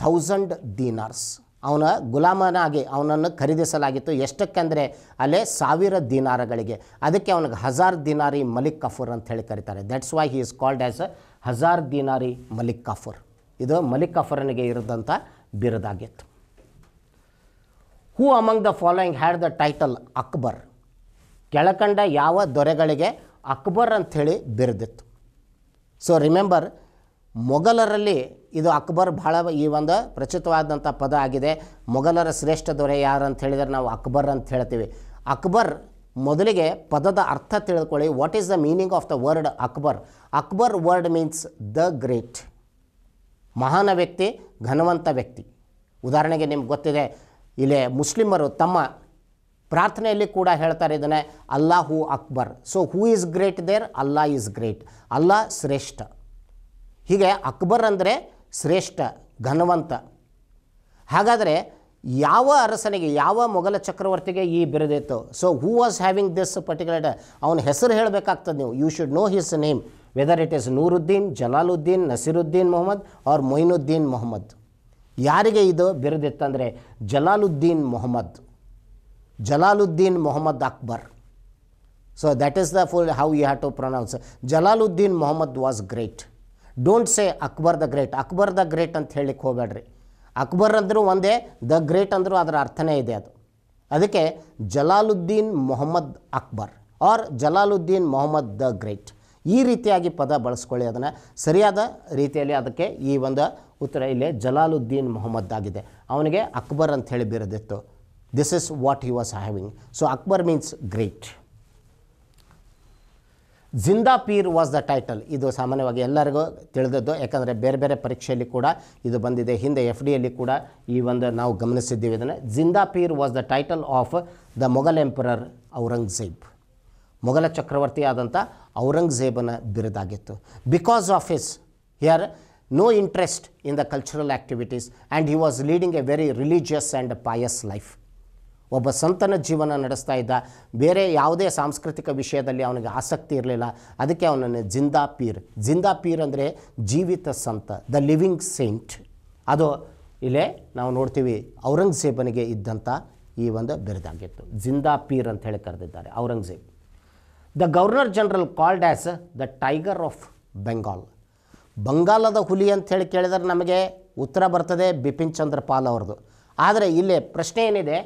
thousand dinars ಅವನ ಗುಲಾಮನಾಗಿ ಅವನನ್ನು ಖರೀದಿಸಲಾಗಿತ್ತು ಎಷ್ಟಕ್ಕೆಂದರೆ ಅಲ್ಲೇ ಸಾವಿರ ದಿನಾರಗಳಿಗೆ ಅದಕ್ಕೆ ಅವನಿಗೆ ಹಜಾರ್ ದಿನಾರಿ ಮಲಿಕ್ ಕಫೂರ್ ಅಂತ ಹೇಳಿ ಕರೀತಾರೆ that's why he is called as Hazar Dinari Malik Kafur ಇದು ಮಲಿಕ್ ಕಫೂರನಿಗೆ ಇರದಂಥ ಬಿರುದಾಗಿತ್ತು who among the following had the title Akbar ಕೆಳಕಂಡ ಯಾವ ದೊರೆಗಳಿಗೆ ಅಕ್ಬರ್ ಅಂಥೇಳಿ ಬಿರುದಿತ್ತು ಸೊ ರಿಮೆಂಬರ್ ಮೊಘಲರಲ್ಲಿ ಇದು ಅಕ್ಬರ್ ಭಾಳ ಈ ಒಂದು ಪ್ರಚಿತವಾದಂಥ ಪದ ಆಗಿದೆ ಮೊಘಲರ ಶ್ರೇಷ್ಠ ದೊರೆ ಯಾರು ಅಂತ ಹೇಳಿದರೆ ನಾವು ಅಕ್ಬರ್ ಅಂತ ಹೇಳ್ತೀವಿ ಅಕ್ಬರ್ ಮೊದಲಿಗೆ ಪದದ ಅರ್ಥ ತಿಳ್ಕೊಳ್ಳಿ what is the meaning of the word Akbar Akbar word means the great ಮಹಾನ ವ್ಯಕ್ತಿ ಘನವಂತ ವ್ಯಕ್ತಿ ಉದಾಹರಣೆಗೆ ನಿಮ್ಗೆ ಗೊತ್ತಿದೆ ಇಲ್ಲಿ ಮುಸ್ಲಿಮರು ತಮ್ಮ ಪ್ರಾರ್ಥನೆಯಲ್ಲಿ ಕೂಡ ಹೇಳ್ತಾರೆ ಇದನ್ನೇ Allahu Akbar so who is great there Allah is great Allah ಶ್ರೇಷ್ಠ ಹೀಗೆ ಅಕ್ಬರ್ ಅಂದರೆ ಶ್ರೇಷ್ಠ ಘನವಂತ ಹಾಗಾದರೆ ಯಾವ ಅರಸನಿಗೆ ಯಾವ ಮೊಘಲ ಚಕ್ರವರ್ತಿಗೆ ಈ ಬಿರದಿತ್ತು so who was having this particular ಅವನ ಹೆಸರು ಹೇಳಬೇಕಾಗ್ತದೆ ನೀವು you should know his name whether it is Nuruddin Jalaluddin Nasiruddin Mohammad or Moinuddin Mohammad ಯಾರಿಗೆ ಇದು ಬಿರುದಿತ್ತಂದರೆ Jalaluddin Mohammad Jalaluddin Mohammad Akbar so that is the full how you have to pronounce Jalaluddin Mohammad was great don't say Akbar the great Akbar the great ಅಂತ ಹೇಳಿಕ್ಕೆ ಹೋಗಬೇಡ್ರಿ ಅಕ್ಬರ್ ಅಂದರೂ ಒಂದೇ ದ ಗ್ರೇಟ್ ಅಂದರೂ ಅದರ ಅರ್ಥನೇ ಇದೆ ಅದು ಅದಕ್ಕೆ Jalaluddin Mohammad Akbar or Jalaluddin Mohammad the great ಈ ರೀತಿಯಾಗಿ ಪದ ಬಳಸ್ಕೊಳ್ಳಿ ಅದನ್ನು ಸರಿಯಾದ ರೀತಿಯಲ್ಲಿ ಅದಕ್ಕೆ ಈ ಒಂದು ಉತ್ತರ ಇಲ್ಲಿ ಜಲಾಲುದ್ದೀನ್ ಮೊಹಮ್ಮದ್ ಆಗಿದೆ ಅವನಿಗೆ ಅಕ್ಬರ್ ಅಂತ ಹೇಳಿ ಬಿರೋದಿತ್ತು this is what he was having so Akbar means great Zinda Pir was the title ಇದು ಸಾಮಾನ್ಯವಾಗಿ ಎಲ್ಲರಿಗೂ ತಿಳಿದದ್ದು ಯಾಕಂದರೆ ಬೇರೆ ಬೇರೆ ಪರೀಕ್ಷೆಯಲ್ಲಿ ಕೂಡ ಇದು ಬಂದಿದೆ ಹಿಂದೆ ಎಫ್ ಡಿಯಲ್ಲಿ ಕೂಡ ಈ ಒಂದು ನಾವು ಗಮನಿಸಿದ್ದೀವಿ ಇದನ್ನು Zinda Pir was the title of the Mughal emperor Aurangzeb ಮೊಘಲ ಚಕ್ರವರ್ತಿ ಆದಂಥ ಔರಂಗಜೇಬನ ಬಿರುದಾಗಿತ್ತು because of his here no interest in the cultural activities and he was leading a very religious and pious life ಒಬ್ಬ ಸಂತನ ಜೀವನ ನಡೆಸ್ತಾ ಇದ್ದ ಬೇರೆ ಯಾವುದೇ ಸಾಂಸ್ಕೃತಿಕ ವಿಷಯದಲ್ಲಿ ಅವನಿಗೆ ಆಸಕ್ತಿ ಇರಲಿಲ್ಲ ಅದಕ್ಕೆ ಅವನನ್ನು ಜಿಂದಾ ಪೀರ್ ಜಿಂದಾ ಪೀರ್ ಅಂದರೆ ಜೀವಿತ ಸಂತ ದ ಲಿವಿಂಗ್ ಸೈಂಟ್ ಅದು ಇಲ್ಲೇ ನಾವು ನೋಡ್ತೀವಿ ಔರಂಗಜೇಬನಿಗೆ ಇದ್ದಂಥ ಈ ಒಂದು ಬೆರೆದಾಗಿತ್ತು ಜಿಂದಾ ಪೀರ್ ಅಂತ ಹೇಳಿ ಕರೆದಿದ್ದಾರೆ Aurangzeb the governor general called as the tiger of Bengal ಬಂಗಾಲದ ಹುಲಿ ಅಂತ ಹೇಳಿ ಕೇಳಿದರೆ ನಮಗೆ ಉತ್ತರ ಬರ್ತದೆ ಬಿಪಿನ್ ಚಂದ್ರ ಪಾಲ್ ಅವ್ರದ್ದು ಆದರೆ ಇಲ್ಲೇ ಪ್ರಶ್ನೆ ಏನಿದೆ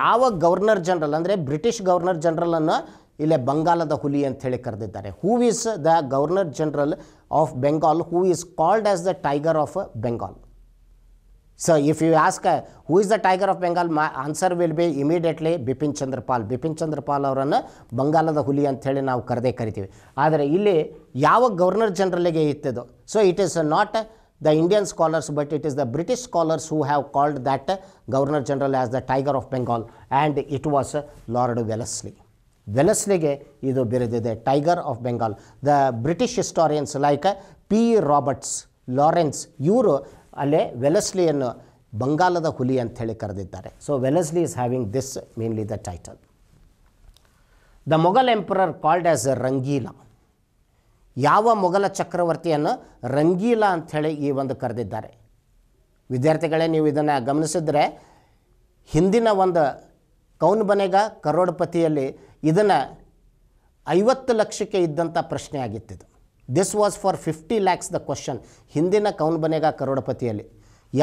ಯಾವ ಗವರ್ನರ್ ಜನರಲ್ ಅಂದರೆ ಬ್ರಿಟಿಷ್ ಗವರ್ನರ್ ಜನರಲನ್ನು ಇಲ್ಲೇ ಬಂಗಾಲದ ಹುಲಿ ಅಂತ ಕರೆದಿದ್ದಾರೆ who is the governor general of Bengal who is called as the tiger of Bengal so if you ask who is the tiger of Bengal my answer will be immediately Bipin Chandrapal Bipin Chandrapal ಅವರನ್ನು ಬಂಗಾಲದ ಹುಲಿ ಅಂಥೇಳಿ ನಾವು ಕರೆದೇ ಕರಿತೀವಿ ಆದರೆ ಇಲ್ಲಿ ಯಾವ ಗವರ್ನರ್ ಜನರಲ್ಗೆ ಇತ್ತದು so it is not the Indian scholars, but it is the British scholars who have called that Governor General as the Tiger of Bengal, and it was Lord Wellesley. Wellesley is the Tiger of Bengal. The British historians like P. Roberts, Lawrence, Euro, Ale Wellesley and Bengal the Huli and Telekarditare. So Wellesley is having this mainly the title. The Mughal Emperor called as Rangila. ಯಾವ ಮೊಘಲ ಚಕ್ರವರ್ತಿಯನ್ನು ರಂಗೀಲಾ ಅಂಥೇಳಿ ಈ ಒಂದು ಕರೆದಿದ್ದಾರೆ ವಿದ್ಯಾರ್ಥಿಗಳೇ ನೀವು ಇದನ್ನು ಗಮನಿಸಿದರೆ ಹಿಂದಿನ ಒಂದು ಕೌನ್ ಬನೆಗ ಕರೋಡ್ಪತಿಯಲ್ಲಿ ಇದನ್ನು ಐವತ್ತು ಲಕ್ಷಕ್ಕೆ ಇದ್ದಂಥ ಪ್ರಶ್ನೆ ಇದು this was for fifty lakhs the question ಹಿಂದಿನ ಕೌನ್ ಬನೆಗ ಕರೋಡಪತಿಯಲ್ಲಿ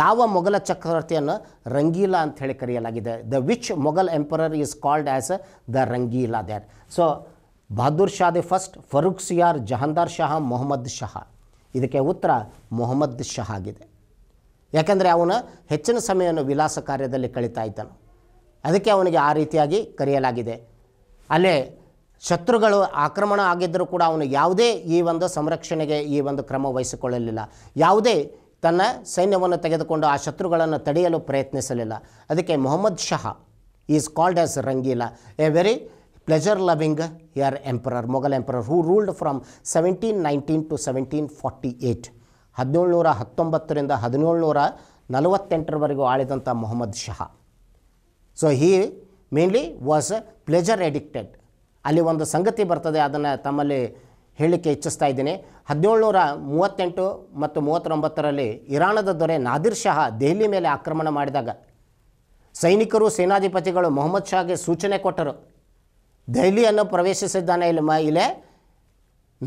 ಯಾವ ಮೊಘಲ ಚಕ್ರವರ್ತಿಯನ್ನು ರಂಗೀಲಾ ಅಂತ ಹೇಳಿ ಕರೆಯಲಾಗಿದೆ the which Mughal emperor is called as the Rangeela there so Bahadur Shah the first Farrukh Siyar Jahandar Shah Mohammad Shah ಇದಕ್ಕೆ ಉತ್ತರ ಮೊಹಮ್ಮದ್ ಶಹ ಆಗಿದೆ ಯಾಕೆಂದರೆ ಅವನು ಹೆಚ್ಚಿನ ಸಮಯವನ್ನು ವಿಲಾಸ ಕಾರ್ಯದಲ್ಲಿ ಕಳೀತಾ ಇದ್ದನು ಅದಕ್ಕೆ ಅವನಿಗೆ ಆ ರೀತಿಯಾಗಿ ಕರೆಯಲಾಗಿದೆ ಅಲ್ಲೇ ಶತ್ರುಗಳು ಆಕ್ರಮಣ ಆಗಿದ್ದರೂ ಕೂಡ ಅವನು ಯಾವುದೇ ಈ ಒಂದು ಸಂರಕ್ಷಣೆಗೆ ಈ ಒಂದು ಕ್ರಮ ವಹಿಸಿಕೊಳ್ಳಲಿಲ್ಲ ಯಾವುದೇ ತನ್ನ ಸೈನ್ಯವನ್ನು ತೆಗೆದುಕೊಂಡು ಆ ಶತ್ರುಗಳನ್ನು ತಡೆಯಲು ಪ್ರಯತ್ನಿಸಲಿಲ್ಲ ಅದಕ್ಕೆ Mohammad Shah is called as Rangeela a very loving emperor Mughal your who ruled from seventeen nineteen to seventeen forty eight ಹದಿನೇಳುನೂರ ಹತ್ತೊಂಬತ್ತರಿಂದ ಹದಿನೇಳುನೂರ ನಲವತ್ತೆಂಟರವರೆಗೂ ಆಳಿದಂಥ Mohammad Shah so he mainly was pleasure addicted ಅಲ್ಲಿ ಒಂದು ಸಂಗತಿ ಬರ್ತದೆ ಅದನ್ನು ತಮ್ಮಲ್ಲಿ ಹೇಳಲಿಕ್ಕೆ ಇಚ್ಛಿಸ್ತಾ ಇದ್ದೀನಿ ಹದಿನೇಳುನೂರ ಮೂವತ್ತೆಂಟು ಮತ್ತು ಮೂವತ್ತೊಂಬತ್ತರಲ್ಲಿ ಇರಾಣದ ದೊರೆ ನಾದಿರ್ ಶಹ ದೆಹಲಿ ಮೇಲೆ ಆಕ್ರಮಣ ಮಾಡಿದಾಗ ಸೈನಿಕರು ಸೇನಾಧಿಪತಿಗಳು ಮೊಹಮ್ಮದ್ ಶಾಗೆ ಸೂಚನೆ ಕೊಟ್ಟರು ದೆಹಲಿಯನ್ನು ಪ್ರವೇಶಿಸಿದ್ದಾನೆ ಇಲ್ಲಿ ಮ ಇಲ್ಲಿ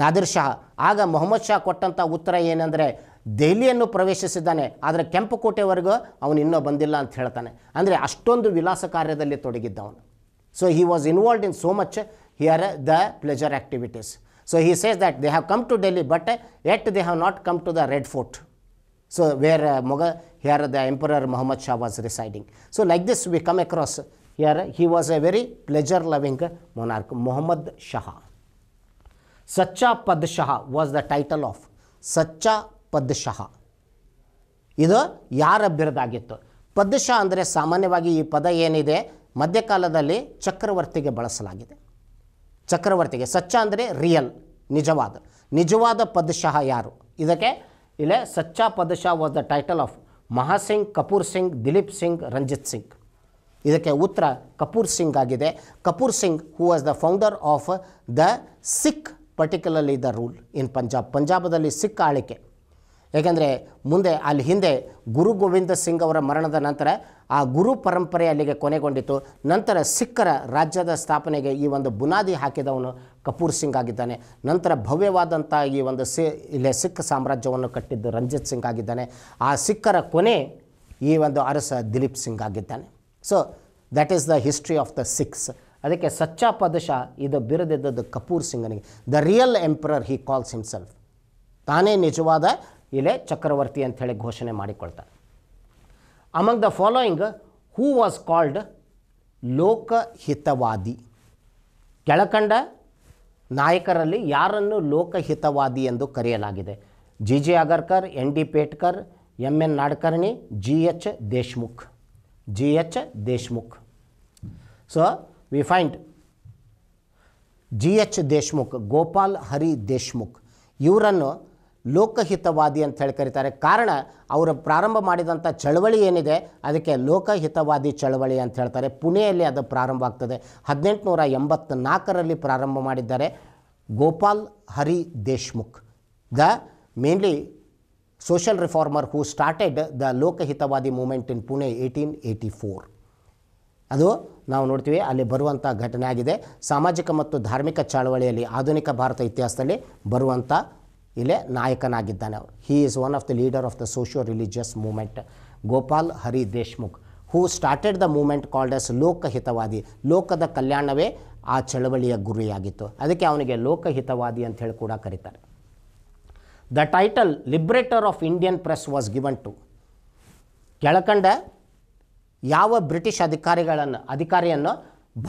ನಾದಿರ್ ಶಾ ಆಗ ಮೊಹಮ್ಮದ್ ಶಾ ಕೊಟ್ಟಂಥ ಉತ್ತರ ಏನಂದರೆ ದೆಹಲಿಯನ್ನು ಪ್ರವೇಶಿಸಿದ್ದಾನೆ ಆದರೆ ಕೆಂಪುಕೋಟೆವರೆಗೂ ಅವನು ಇನ್ನೂ ಬಂದಿಲ್ಲ ಅಂತ ಹೇಳ್ತಾನೆ ಅಂದರೆ ಅಷ್ಟೊಂದು ವಿಲಾಸ ಕಾರ್ಯದಲ್ಲಿ ತೊಡಗಿದ್ದವನು so he was involve in so much here the pleasure activities so he says that they have come to Delhi but yet they have not come to the red fort so where ಮೊಗ here the emperor Mohammad Shah was residing so like this we come across Here he was a very pleasure loving monarch, Muhammad Shah. Sacha Pad Shah was the title of Sachcha Padshah ಇದು ಯಾರ ಬಿರುದಾಗಿತ್ತು ಪದ್ ಅಂದರೆ ಸಾಮಾನ್ಯವಾಗಿ ಈ ಪದ ಏನಿದೆ ಮಧ್ಯಕಾಲದಲ್ಲಿ ಚಕ್ರವರ್ತಿಗೆ ಬಳಸಲಾಗಿದೆ ಚಕ್ರವರ್ತಿಗೆ ಸಚ್ಚ ಅಂದರೆ ರಿಯಲ್ ನಿಜವಾದ ನಿಜವಾದ ಪದ್ ಯಾರು ಇದಕ್ಕೆ ಇಲ್ಲೇ Sachcha Padshah was the title of Mahasingh Kapoor Singh Dilip Singh Ranjit Singh ಇದಕ್ಕೆ ಉತ್ತರ ಕಪೂರ್ ಸಿಂಗ್ ಆಗಿದೆ Kapoor Singh who was the founder of the Sikh particularly the rule in Punjab ಪಂಜಾಬದಲ್ಲಿ ಸಿಖ್ ಆಳಿಕೆ ಏಕೆಂದರೆ ಮುಂದೆ ಅಲ್ಲಿ ಹಿಂದೆ ಗುರು ಗೋವಿಂದ ಸಿಂಗ್ ಅವರ ಮರಣದ ನಂತರ ಆ ಗುರು ಪರಂಪರೆ ಅಲ್ಲಿಗೆ ಕೊನೆಗೊಂಡಿತು ನಂತರ ಸಿಖ್ಖರ ರಾಜ್ಯದ ಸ್ಥಾಪನೆಗೆ ಈ ಒಂದು ಬುನಾದಿ ಹಾಕಿದವನು ಕಪೂರ್ ಸಿಂಗ್ ಆಗಿದ್ದಾನೆ ನಂತರ ಭವ್ಯವಾದಂಥ ಈ ಒಂದು ಸಿ ಇಲ್ಲೇ ಸಿಖ್ ಸಾಮ್ರಾಜ್ಯವನ್ನು ಕಟ್ಟಿದ್ದು ರಂಜಿತ್ ಸಿಂಗ್ ಆಗಿದ್ದಾನೆ ಆ ಸಿಖ್ಖರ ಕೊನೆ ಈ ಒಂದು ಅರಸ ದಿಲೀಪ್ ಸಿಂಗ್ ಆಗಿದ್ದಾನೆ so that is the history of the Sikhs ಅದಕ್ಕೆ ಸಚ್ಚಾ ಪದಶ ಇದು ಬಿರದಿದ್ದದ್ದು ಕಪೂರ್ ಸಿಂಗನಿಗೆ the real emperor he calls himself ತಾನೇ ನಿಜವಾದ ಇಲೆ ಚಕ್ರವರ್ತಿ ಅಂಥೇಳಿ ಘೋಷಣೆ ಮಾಡಿಕೊಳ್ತಾರೆ among the following who was called Lokhitwadi ಕೆಳಕಂಡ ನಾಯಕರಲ್ಲಿ ಯಾರನ್ನು ಲೋಕಹಿತವಾದಿ ಎಂದು ಕರೆಯಲಾಗಿದೆ G G Agarkar N D Petkar M N Nadkarni G H Deshmukh G. H. Deshmukh. So, we find G H Deshmukh Gopal Hari Deshmukh ಇವರನ್ನು ಲೋಕಹಿತವಾದಿ ಅಂತ ಹೇಳಿ ಕರೀತಾರೆ ಕಾರಣ ಅವರು ಪ್ರಾರಂಭ ಮಾಡಿದಂಥ ಚಳವಳಿ ಏನಿದೆ ಅದಕ್ಕೆ ಲೋಕಹಿತವಾದಿ ಚಳವಳಿ ಅಂತ ಹೇಳ್ತಾರೆ ಪುಣೆಯಲ್ಲಿ ಅದು ಪ್ರಾರಂಭ ಆಗ್ತದೆ ಹದಿನೆಂಟುನೂರ ಎಂಬತ್ನಾಲ್ಕರಲ್ಲಿ ಪ್ರಾರಂಭ ಮಾಡಿದ್ದಾರೆ Gopal Hari Deshmukh the mainly social reformer who started the Lokhitwadi movement in Pune eighteen eighty four ಅದು ನಾವು ನೋಡ್ತೀವಿ ಅಲ್ಲಿ ಬರುವಂಥ ಘಟನೆ ಆಗಿದೆ ಸಾಮಾಜಿಕ ಮತ್ತು ಧಾರ್ಮಿಕ ಚಳವಳಿಯಲ್ಲಿ ಆಧುನಿಕ ಭಾರತ ಇತಿಹಾಸದಲ್ಲಿ ಬರುವಂಥ ಇಲ್ಲೇ ನಾಯಕನಾಗಿದ್ದಾನೆ ಅವರು he is one of the leader of the socio religious movement Gopal Hari Deshmukh who started the movement called as Lokhitwadi ಲೋಕದ ಕಲ್ಯಾಣವೇ ಆ ಚಳವಳಿಯ ಗುರಿಯಾಗಿತ್ತು ಅದಕ್ಕೆ ಅವನಿಗೆ ಲೋಕಹಿತವಾದಿ ಅಂತ ಹೇಳಿ ಕೂಡ ಕರೀತಾರೆ the title liberator of Indian press was given to ಕೆಳಕಂಡ ಯಾವ ಬ್ರಿಟಿಷ್ ಅಧಿಕಾರಿಗಳನ್ನು ಅಧಿಕಾರಿಯನ್ನು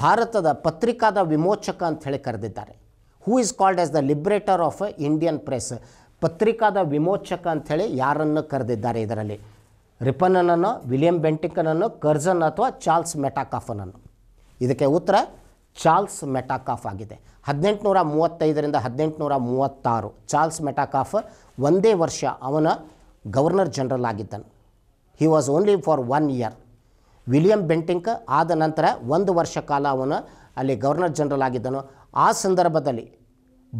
ಭಾರತದ ಪತ್ರಿಕಾದ ವಿಮೋಚಕ ಅಂತ ಹೇಳಿ ಕರೆದಿದ್ದಾರೆ who is called as the liberator of Indian press ಪತ್ರಿಕಾದ ವಿಮೋಚಕ ಅಂಥೇಳಿ ಯಾರನ್ನು ಕರೆದಿದ್ದಾರೆ ಇದರಲ್ಲಿ ರಿಪನ್ನನನ್ನು ವಿಲಿಯಂ ಬೆಂಟಿಕನನ್ನು ಕರ್ಜನ್ ಅಥವಾ ಚಾರ್ಲ್ಸ್ ಮೆಟಾಕಾಫನನ್ನು ಇದಕ್ಕೆ ಉತ್ತರ ಚಾರ್ಲ್ಸ್ ಮೆಟಾಕಾಫ್ ಆಗಿದೆ ಹದಿನೆಂಟುನೂರ ಮೂವತ್ತೈದರಿಂದ ಹದಿನೆಂಟುನೂರ ಮೂವತ್ತಾರು ಚಾರ್ಲ್ಸ್ ಮೆಟಾಕಾಫ್ ಒಂದೇ ವರ್ಷ ಅವನ ಗವರ್ನರ್ ಜನರಲ್ ಆಗಿದ್ದನು he was only for one year William Bentinck ಆದ ನಂತರ ಒಂದು ವರ್ಷ ಕಾಲ ಅವನು ಅಲ್ಲಿ ಗವರ್ನರ್ ಜನರಲ್ ಆಗಿದ್ದನು ಆ ಸಂದರ್ಭದಲ್ಲಿ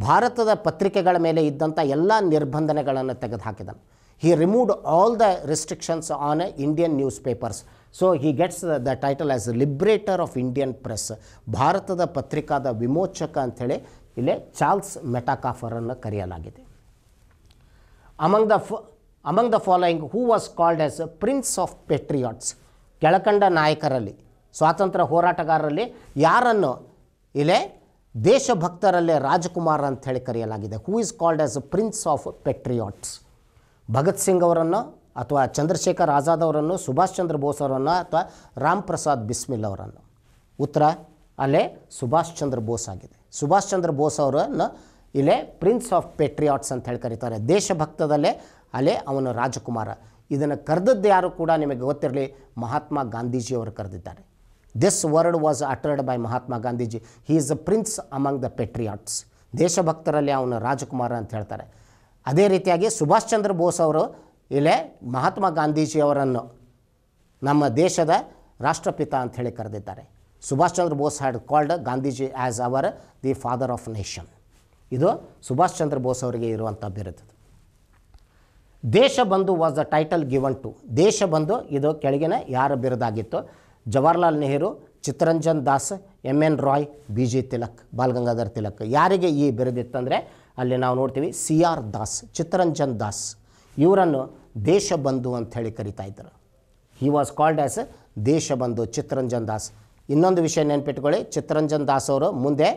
ಭಾರತದ ಪತ್ರಿಕೆಗಳ ಮೇಲೆ ಇದ್ದಂಥ ಎಲ್ಲ ನಿರ್ಬಂಧನೆಗಳನ್ನು ತೆಗೆದುಹಾಕಿದನು he removed all the restrictions on Indian newspapers. So he gets the title as liberator of Indian press ಭಾರತದ ಪತ್ರಿಕಾದ ವಿಮೋಚಕ ಅಂಥೇಳಿ ಇಲ್ಲೇ ಚಾರ್ಲ್ಸ್ ಮೆಟಾಕಾಫರನ್ನು ಕರೆಯಲಾಗಿದೆ ಅಮಂಗ್ ದ ಫ among the following who was called as prince of patriots ಕೆಳಕಂಡ ನಾಯಕರಲ್ಲಿ ಸ್ವಾತಂತ್ರ್ಯ ಹೋರಾಟಗಾರರಲ್ಲಿ ಯಾರನ್ನು ಇಲ್ಲೇ ದೇಶಭಕ್ತರಲ್ಲೇ ರಾಜಕುಮಾರ್ ಅಂಥೇಳಿ ಕರೆಯಲಾಗಿದೆ who is called as prince of patriots Bhagat Singh ಅವರನ್ನು ಅಥವಾ ಚಂದ್ರಶೇಖರ್ ಆಜಾದ್ ಅವರನ್ನು ಸುಭಾಷ್ ಚಂದ್ರ ಬೋಸ್ ಅವರನ್ನು ಅಥವಾ ರಾಮ್ ಪ್ರಸಾದ್ ಬಿಸ್ಮಿಲ್ ಅವರನ್ನು ಉತ್ತರ ಅಲ್ಲೇ ಸುಭಾಷ್ ಚಂದ್ರ ಬೋಸ್ ಆಗಿದೆ ಸುಭಾಷ್ ಚಂದ್ರ ಬೋಸ್ ಅವರನ್ನು ಇಲ್ಲೇ ಪ್ರಿನ್ಸ್ ಆಫ್ ಪೇಟ್ರಿಯಾಟ್ಸ್ ಅಂತ ಹೇಳಿ ಕರೀತಾರೆ ದೇಶಭಕ್ತದಲ್ಲೇ ಅಲ್ಲೇ ಅವನು ರಾಜಕುಮಾರ ಇದನ್ನು ಕರೆದದ್ದು ಯಾರು ಕೂಡ ನಿಮಗೆ ಗೊತ್ತಿರಲಿ ಮಹಾತ್ಮ ಗಾಂಧೀಜಿಯವರು ಕರೆದಿದ್ದಾರೆ this word was uttered by Mahatma Gandhiji he is a prince among the patriots ದೇಶಭಕ್ತರಲ್ಲಿ ಅವನು ರಾಜಕುಮಾರ ಅಂತ ಹೇಳ್ತಾರೆ ಅದೇ ರೀತಿಯಾಗಿ ಸುಭಾಷ್ ಚಂದ್ರ ಬೋಸ್ ಅವರು ಇಲ್ಲೇ ಮಹಾತ್ಮ ಗಾಂಧೀಜಿಯವರನ್ನು ನಮ್ಮ ದೇಶದ ರಾಷ್ಟ್ರಪಿತ ಅಂತ ಹೇಳಿ ಕರೆದಿದ್ದಾರೆ Subhash Chandra Bose had called Gandhiji as our the father of nation ಇದು ಸುಭಾಷ್ ಚಂದ್ರ ಬೋಸ್ ಅವರಿಗೆ ಇರುವಂಥ ಬಿರುದು Desh Bandhu was the title given to Desh Bandhu ಇದು ಕೆಳಗಿನ ಯಾರ ಬಿರುದಾಗಿತ್ತು Jawaharlal Nehru Chittaranjan Das M N Roy B G Tilak Bal Tilak ಯಾರಿಗೆ ಈ ಬಿರುದಿತ್ತಂದರೆ ಅಲ್ಲಿ ನಾವು ನೋಡ್ತೀವಿ ಸಿ ಆರ್ ದಾಸ್ ಚಿತ್ತರಂಜನ್ ದಾಸ್ ಇವರನ್ನು ದೇಶಬಂಧು ಅಂತ ಹೇಳಿ ಕರಿತಾ ಇದ್ದರು he was called as Deshbandhu Chittaranjan Das ಇನ್ನೊಂದು ವಿಷಯ ನೆನ್ಪಿಟ್ಕೊಳ್ಳಿ ಚಿತ್ತರಂಜನ್ ದಾಸ್ ಅವರು ಮುಂದೆ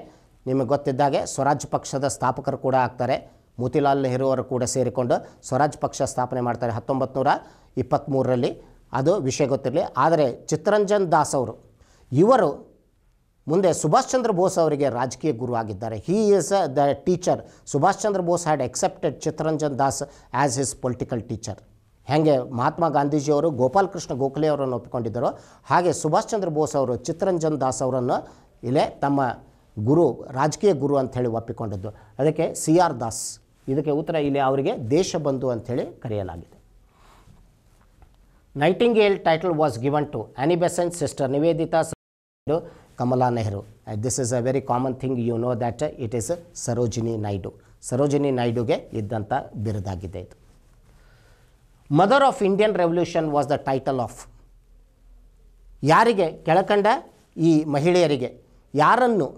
ನಿಮಗೆ ಗೊತ್ತಿದ್ದಾಗೆ ಸ್ವರಾಜ್ ಪಕ್ಷದ ಸ್ಥಾಪಕರು ಕೂಡ ಆಗ್ತಾರೆ ಮೋತಿಲಾಲ್ ನೆಹರು ಅವರು ಕೂಡ ಸೇರಿಕೊಂಡು ಸ್ವರಾಜ್ ಪಕ್ಷ ಸ್ಥಾಪನೆ ಮಾಡ್ತಾರೆ ಹತ್ತೊಂಬತ್ತು ನೂರ ಇಪ್ಪತ್ತ್ಮೂರರಲ್ಲಿ ಅದು ವಿಷಯ ಗೊತ್ತಿರಲಿ ಆದರೆ ಚಿತ್ತರಂಜನ್ ದಾಸ್ ಅವರು ಇವರು ಮುಂದೆ ಸುಭಾಷ್ ಚಂದ್ರ ಬೋಸ್ ಅವರಿಗೆ ರಾಜಕೀಯ ಗುರು ಆಗಿದ್ದಾರೆ he is the teacher Subhash Chandra Bose had accepted Chittaranjan Das as his political teacher ಹೇಗೆ ಮಹಾತ್ಮ ಗಾಂಧೀಜಿಯವರು ಗೋಪಾಲಕೃಷ್ಣ ಗೋಖಲೆ ಅವರನ್ನು ಒಪ್ಪಿಕೊಂಡಿದ್ದರು ಹಾಗೆ ಸುಭಾಷ್ ಚಂದ್ರ ಬೋಸ್ ಅವರು ಚಿತ್ರರಂಜನ್ ದಾಸ್ ಅವರನ್ನು ಇಲ್ಲೇ ತಮ್ಮ ಗುರು ರಾಜಕೀಯ ಗುರು ಅಂಥೇಳಿ ಒಪ್ಪಿಕೊಂಡದ್ದು ಅದಕ್ಕೆ ಸಿ ಆರ್ ದಾಸ್ ಇದಕ್ಕೆ ಉತ್ತರ ಇಲ್ಲಿ ಅವರಿಗೆ ದೇಶ ದೇಶಬಂಧು ಅಂಥೇಳಿ ಕರೆಯಲಾಗಿದೆ nightingale title was given to Annie Besant sister Nivedita Kamala Nehru. And uh, this is a very common thing you know that uh, it is Sarojini Naidu Sarojini ನಾಯ್ಡುಗೆ ಇದ್ದಂಥ ಬಿರುದಾಗಿದೆ ಇದು mother of Indian revolution was the title of ಯಾರಿಗೆ ಕೆಳಕಂಡ ಈ ಮಹಿಳೆಯರಿಗೆ ಯಾರನ್ನು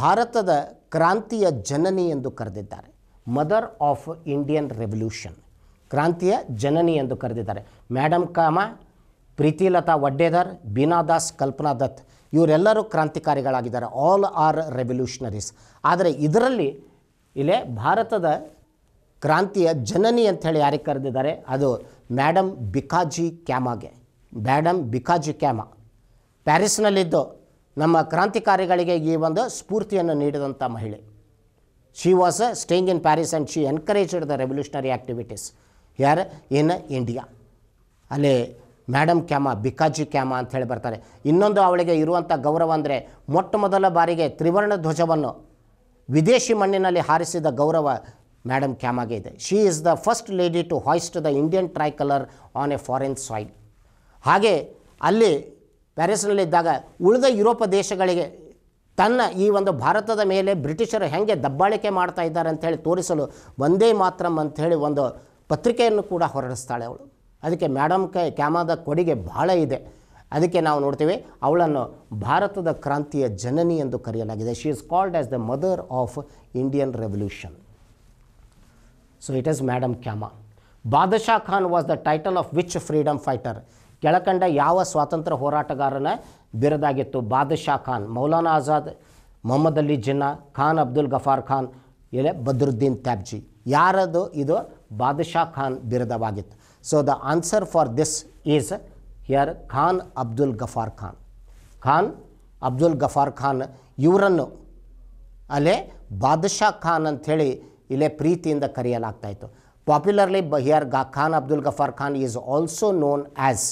ಭಾರತದ ಕ್ರಾಂತಿಯ ಜನನಿ ಎಂದು ಕರೆದಿದ್ದಾರೆ ಮದರ್ ಆಫ್ ಇಂಡಿಯನ್ ರೆವಲ್ಯೂಷನ್ ಕ್ರಾಂತಿಯ ಜನನಿ ಎಂದು ಕರೆದಿದ್ದಾರೆ ಮ್ಯಾಡಮ್ ಕಾಮ ಪ್ರೀತಿಲತಾ ವಡ್ಡೇದರ್ ಬೀನಾದಾಸ್ ಕಲ್ಪನಾ ದತ್ ಇವರೆಲ್ಲರೂ ಕ್ರಾಂತಿಕಾರಿಗಳಾಗಿದ್ದಾರೆ ಆಲ್ ಆರ್ ರೆವಲ್ಯೂಷನರೀಸ್ ಆದರೆ ಇದರಲ್ಲಿ ಇಲ್ಲೇ ಭಾರತದ ಕ್ರಾಂತಿಯ ಜನನಿ ಹೇಳಿ ಯಾರಿಗೆ ಕರೆದಿದ್ದಾರೆ ಅದು ಮ್ಯಾಡಮ್ ಬಿಕಾಜಿ ಕ್ಯಾಮಾಗೆ ಮ್ಯಾಡಮ್ ಬಿಕಾಜಿ ಕ್ಯಾಮ ಪ್ಯಾರಿಸ್ನಲ್ಲಿದ್ದು ನಮ್ಮ ಕ್ರಾಂತಿಕಾರಿಗಳಿಗೆ ಈ ಒಂದು ಸ್ಫೂರ್ತಿಯನ್ನು ನೀಡಿದಂಥ ಮಹಿಳೆ she was staying in Paris and she encouraged the revolutionary activities ಯಾರ್ ಇನ್ ಇಂಡಿಯಾ ಅಲ್ಲಿ ಮ್ಯಾಡಮ್ ಕ್ಯಾಮ ಬಿಕಾಜಿ ಕ್ಯಾಮ ಅಂತ ಹೇಳಿ ಬರ್ತಾರೆ ಇನ್ನೊಂದು ಅವಳಿಗೆ ಇರುವಂಥ ಗೌರವ ಅಂದರೆ ಮೊಟ್ಟ ಮೊದಲ ಬಾರಿಗೆ ತ್ರಿವರ್ಣ ಧ್ವಜವನ್ನು ವಿದೇಶಿ ಮಣ್ಣಿನಲ್ಲಿ ಹಾರಿಸಿದ ಗೌರವ ಮ್ಯಾಡಮ್ ಕ್ಯಾಮಾಗೆ ಇದೆ she is the first lady to hoist the Indian tricolour on a foreign soil ಹಾಗೆ ಅಲ್ಲಿ ಪ್ಯಾರಿಸ್ನಲ್ಲಿದ್ದಾಗ ಉಳಿದ ಯುರೋಪ ದೇಶಗಳಿಗೆ ತನ್ನ ಈ ಒಂದು ಭಾರತದ ಮೇಲೆ ಬ್ರಿಟಿಷರು ಹೆಂಗೆ ದಬ್ಬಾಳಿಕೆ ಮಾಡ್ತಾ ಇದ್ದಾರೆ ಹೇಳಿ ತೋರಿಸಲು ಒಂದೇ ಮಾತ್ರಂ ಅಂಥೇಳಿ ಒಂದು ಪತ್ರಿಕೆಯನ್ನು ಕೂಡ ಹೊರಡಿಸ್ತಾಳೆ ಅವಳು ಅದಕ್ಕೆ ಮ್ಯಾಡಮ್ ಕೈ ಕ್ಯಾಮದ ಕೊಡುಗೆ ಬಹಳ ಇದೆ ಅದಕ್ಕೆ ನಾವು ನೋಡ್ತೀವಿ ಅವಳನ್ನು ಭಾರತದ ಕ್ರಾಂತಿಯ ಜನನಿ ಎಂದು ಕರೆಯಲಾಗಿದೆ she is called as the mother of Indian revolution so it is madam Cama Badshah Khan was the title of which freedom fighter ಕೆಳಕಂಡ ಯಾವ ಸ್ವಾತಂತ್ರ್ಯ ಹೋರಾಟಗಾರನ ಬಿರದಾಗಿತ್ತು ಬಾದಶಾ ಖಾನ್ ಮೌಲಾನಾ ಆಜಾದ್ ಮೊಹಮ್ಮದ್ ಅಲಿ ಜಿನ್ನಾ ಖಾನ್ ಅಬ್ದುಲ್ ಗಫಾರ್ ಖಾನ್ ಎಲೆ ಬದ್ರುದ್ದೀನ್ ತ್ಯಾಬ್ಜಿ ಯಾರದು ಇದು ಬಾದಶಾ ಖಾನ್ ಬಿರುದವಾಗಿತ್ತು so the answer for this is here Khan Abdul Ghaffar Khan Khan Abdul Ghaffar Khan ಇವರನ್ನು ಅಲೆ ಬಾದಶಾ ಖಾನ್ ಅಂಥೇಳಿ ಇಲ್ಲೇ ಪ್ರೀತಿಯಿಂದ ಕರೆಯಲಾಗ್ತಾಯಿತ್ತು ಪಾಪ್ಯುಲರ್ಲಿ ಬ ಹಿಯರ್ ಗಾ Khan Abdul Ghaffar Khan is also known as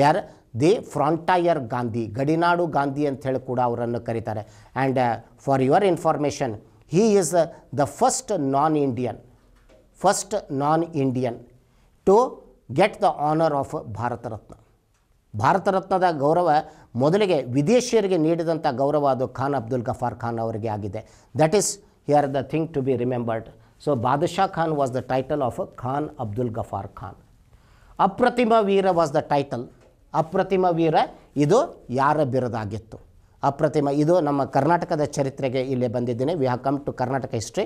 ಯಾರ್ ದಿ ಫ್ರಾಂಟಾಯರ್ ಗಾಂಧಿ ಗಡಿನಾಡು ಗಾಂಧಿ ಅಂಥೇಳಿ ಕೂಡ ಅವರನ್ನು ಕರೀತಾರೆ and for your information he is the first non Indian first non Indian to get the honour of Bharat Ratna Bharat ರತ್ನದ ಗೌರವ ಮೊದಲಿಗೆ ವಿದೇಶಿಯರಿಗೆ ನೀಡಿದಂಥ ಗೌರವ ಅದು ಖಾನ್ ಅಬ್ದುಲ್ ಗಫಾರ್ ಖಾನ್ ಅವರಿಗೆ ಆಗಿದೆ that is here the thing to be remembered so Badshah Khan was the title of Khan Abdul Ghaffar Khan ಅಪ್ರತಿಮ ವೀರ was the title ಅಪ್ರತಿಮ ವೀರ ಇದು ಯಾರ ಬಿರದಾಗಿತ್ತು ಅಪ್ರತಿಮ ಇದು ನಮ್ಮ ಕರ್ನಾಟಕದ ಚರಿತ್ರೆಗೆ ಇಲ್ಲೇ ಬಂದಿದ್ದೀನಿ we have come to Karnataka history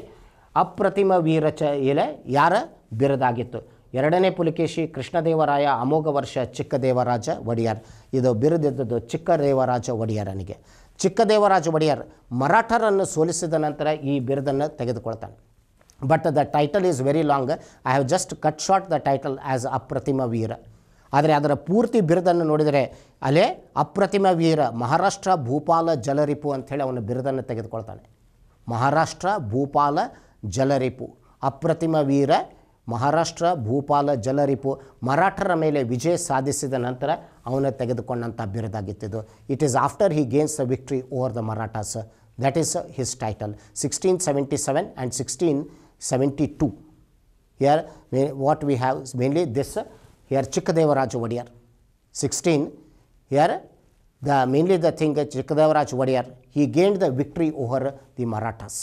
ಅಪ್ರತಿಮ ವೀರ ಚ ಇಲೆ ಯಾರ ಬಿರದಾಗಿತ್ತು ಎರಡನೇ ಪುಲಕೇಶಿ ಕೃಷ್ಣದೇವರಾಯ ಅಮೋಘ ವರ್ಷ ಚಿಕ್ಕದೇವರಾಜ ಒಡೆಯರ್ ಇದು ಬಿರುದಿದ್ದದ್ದು ಚಿಕ್ಕದೇವರಾಜ ಒಡೆಯರನಿಗೆ ಚಿಕ್ಕದೇವರಾಜ ಒಡೆಯರ್ ಮರಾಠರನ್ನು ಸೋಲಿಸಿದ ನಂತರ ಈ ಬಿರುದನ್ನು ತೆಗೆದುಕೊಳ್ತಾನೆ but the title is very long I have just cut short the title as ಅಪ್ರತಿಮ ವೀರ ಆದರೆ ಅದರ ಪೂರ್ತಿ ಬಿರುದನ್ನು ನೋಡಿದರೆ ಅಲೆ ಅಪ್ರತಿಮ ವೀರ ಮಹಾರಾಷ್ಟ್ರ ಭೂಪಾಲ ಜಲರಿಪು ಅಂಥೇಳಿ ಅವನು ಬಿರುದನ್ನು ತೆಗೆದುಕೊಳ್ತಾನೆ ಮಹಾರಾಷ್ಟ್ರ ಭೂಪಾಲ ಜಲರಿಪು ಅಪ್ರತಿಮ ವೀರ ಮಹಾರಾಷ್ಟ್ರ ಭೂಪಾಲ ಜಲರಿಪು ಮರಾಠರ ಮೇಲೆ ವಿಜಯ ಸಾಧಿಸಿದ ನಂತರ ಅವನೇ ತೆಗೆದುಕೊಂಡಂಥ ಬಿರುದಾಗಿತ್ತಿದ್ದು it is after he gains the victory over the Marathas that is his title sixteen seventy seven and sixteen seventy two here may what we have mainly this here Chikkadevaraja Wodeyar sixteen here the mainly the thing Chikkadevaraja Wodeyar he gained the victory over the Marathas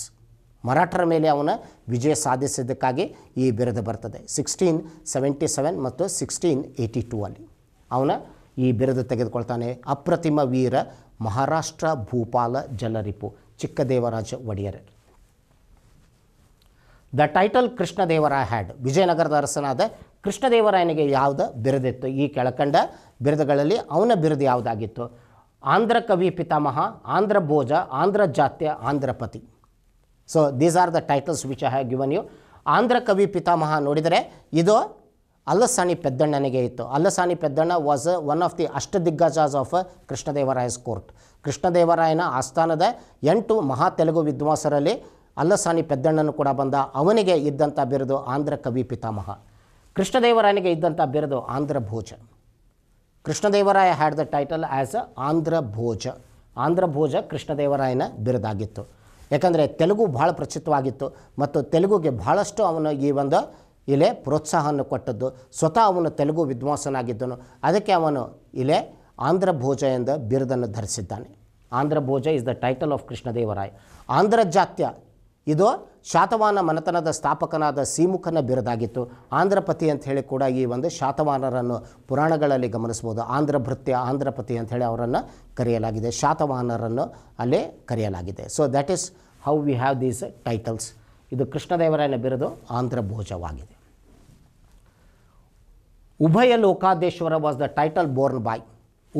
ಮರಾಠರ ಮೇಲೆ ಅವನ ವಿಜಯ ಸಾಧಿಸಿದ್ದಕ್ಕಾಗಿ ಈ ಬಿರುದು ಬರ್ತದೆ sixteen seventy seven ಮತ್ತು sixteen eighty two ಅಲ್ಲಿ ಅವನ ಈ ಬಿರುದು ತೆಗೆದುಕೊಳ್ತಾನೆ ಅಪ್ರತಿಮ ವೀರ ಮಹಾರಾಷ್ಟ್ರ ಭೂಪಾಲ ಜಲರಿಪು Chikkadevaraja Wodeyar the title Krishnadevaraya had ವಿಜಯನಗರದ ಅರಸನಾದ ಕೃಷ್ಣದೇವರಾಯನಿಗೆ ಯಾವುದು ಬಿರುದಿತ್ತು ಈ ಕೆಳಕಂಡ ಬಿರುದುಗಳಲ್ಲಿ ಅವನ ಬಿರುದು ಯಾವುದಾಗಿತ್ತು ಆಂಧ್ರ ಕವಿ ಪಿತಾಮಹ ಆಂಧ್ರ ಭೋಜ ಆಂಧ್ರ ಜಾತ್ಯ Andhrapati so these are the titles which I have given you Andhra ಕವಿ ಪಿತಾಮಹ ನೋಡಿದರೆ ಇದು ಅಲ್ಲಸಾನಿ ಪೆದ್ದಣ್ಣನಿಗೆ ಇತ್ತು Allasani Peddanna was one of the Ashta Diggajas of ಕೃಷ್ಣದೇವರಾಯಸ್ court ಕೃಷ್ಣದೇವರಾಯನ ಆಸ್ಥಾನದ ಎಂಟು ಮಹಾ ತೆಲುಗು ವಿದ್ವಾಂಸರಲ್ಲಿ ಅಲ್ಲಸಾನಿ ಪೆದ್ದಣ್ಣನು ಕೂಡ ಬಂದ ಅವನಿಗೆ ಇದ್ದಂಥ ಬಿರುದು ಆಂಧ್ರ ಕವಿ ಪಿತಾಮಹ ಕೃಷ್ಣದೇವರಾಯನಿಗೆ ಇದ್ದಂಥ ಬಿರುದು Andhra Bhoja Krishnadevaraya had the title as Andhra Bhoja Andhra Bhoja ಕೃಷ್ಣದೇವರಾಯನ ಬಿರುದಾಗಿತ್ತು ಯಾಕಂದರೆ ತೆಲುಗು ಭಾಳ ಪ್ರಚಿತವಾಗಿತ್ತು ಮತ್ತು ತೆಲುಗುಗೆ ಭಾಳಷ್ಟು ಅವನು ಈ ಒಂದು ಇಲೆ ಪ್ರೋತ್ಸಾಹವನ್ನು ಕೊಟ್ಟದ್ದು ಸ್ವತಃ ಅವನು ತೆಲುಗು ವಿದ್ವಾಂಸನಾಗಿದ್ದನು ಅದಕ್ಕೆ ಅವನು ಇಲೆ ಆಂಧ್ರ ಭೋಜ ಎಂದು ಬಿರುದನ್ನು ಧರಿಸಿದ್ದಾನೆ Andhra Bhoja is the title of Krishnadevaraya Andhra ಜಾತ್ಯ ಇದು ಶಾತವಾಹನ ಮನೆತನದ ಸ್ಥಾಪಕನಾದ ಸೀಮುಖನ ಬಿರುದಾಗಿತ್ತು ಆಂಧ್ರಪತಿ ಅಂತ ಹೇಳಿ ಕೂಡ ಈ ಒಂದು ಶಾತವಾಹನರನ್ನು ಪುರಾಣಗಳಲ್ಲಿ ಗಮನಿಸ್ಬೋದು ಆಂಧ್ರಭೃತ್ಯ ಆಂಧ್ರಪತಿ ಹೇಳಿ ಅವರನ್ನು ಕರೆಯಲಾಗಿದೆ ಶಾತವಾಹನರನ್ನು ಅಲ್ಲಿ ಕರೆಯಲಾಗಿದೆ so that is how we have these titles ಇದು ಕೃಷ್ಣದೇವರಾಯನ ಬಿರುದು ಆಂಧ್ರಭೋಜವಾಗಿದೆ ಉಭಯ ಲೋಕಾದೇಶ್ವರ was the title born by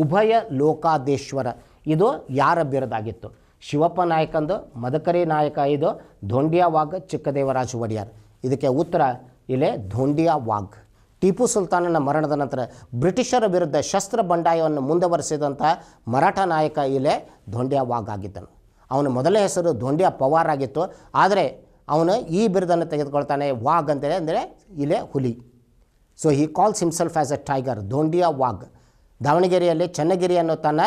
ಉಭಯ ಲೋಕಾದೇಶ್ವರ ಇದು ಯಾರ ಬಿರುದಾಗಿತ್ತು ಶಿವಪ್ಪ ನಾಯಕಂದು ಮದಕರಿ ನಾಯಕ ಇದು ಧೋಂಡಿಯಾ ವಾಗ್ ಚಿಕ್ಕದೇವರಾಜ ಒಡೆಯರ್ ಇದಕ್ಕೆ ಉತ್ತರ ಇಲ್ಲೇ ಧೋಂಡಿಯಾ ವಾಗ್ ಟೀಪು ಸುಲ್ತಾನನ ಮರಣದ ನಂತರ ಬ್ರಿಟಿಷರ ವಿರುದ್ಧ ಶಸ್ತ್ರ ಬಂಡಾಯವನ್ನು ಮುಂದುವರೆಸಿದಂಥ ಮರಾಠ ನಾಯಕ ಇಲ್ಲೇ ಧೋಂಡಿಯಾ ವಾಗ್ ಆಗಿದ್ದನು ಅವನ ಮೊದಲ ಹೆಸರು ಧೋಂಡಿಯಾ ಪವಾರ್ ಆಗಿತ್ತು ಆದರೆ ಅವನು ಈ ಬಿರುದನ್ನು ತೆಗೆದುಕೊಳ್ತಾನೆ ವಾಗ್ ಅಂತೇಳಿ ಅಂದರೆ ಇಲ್ಲೇ ಹುಲಿ so he calls himself as a tiger Dhondia Wagh ದಾವಣಗೆರೆಯಲ್ಲಿ ಚನ್ನಗಿರಿಯನ್ನು ತನ್ನ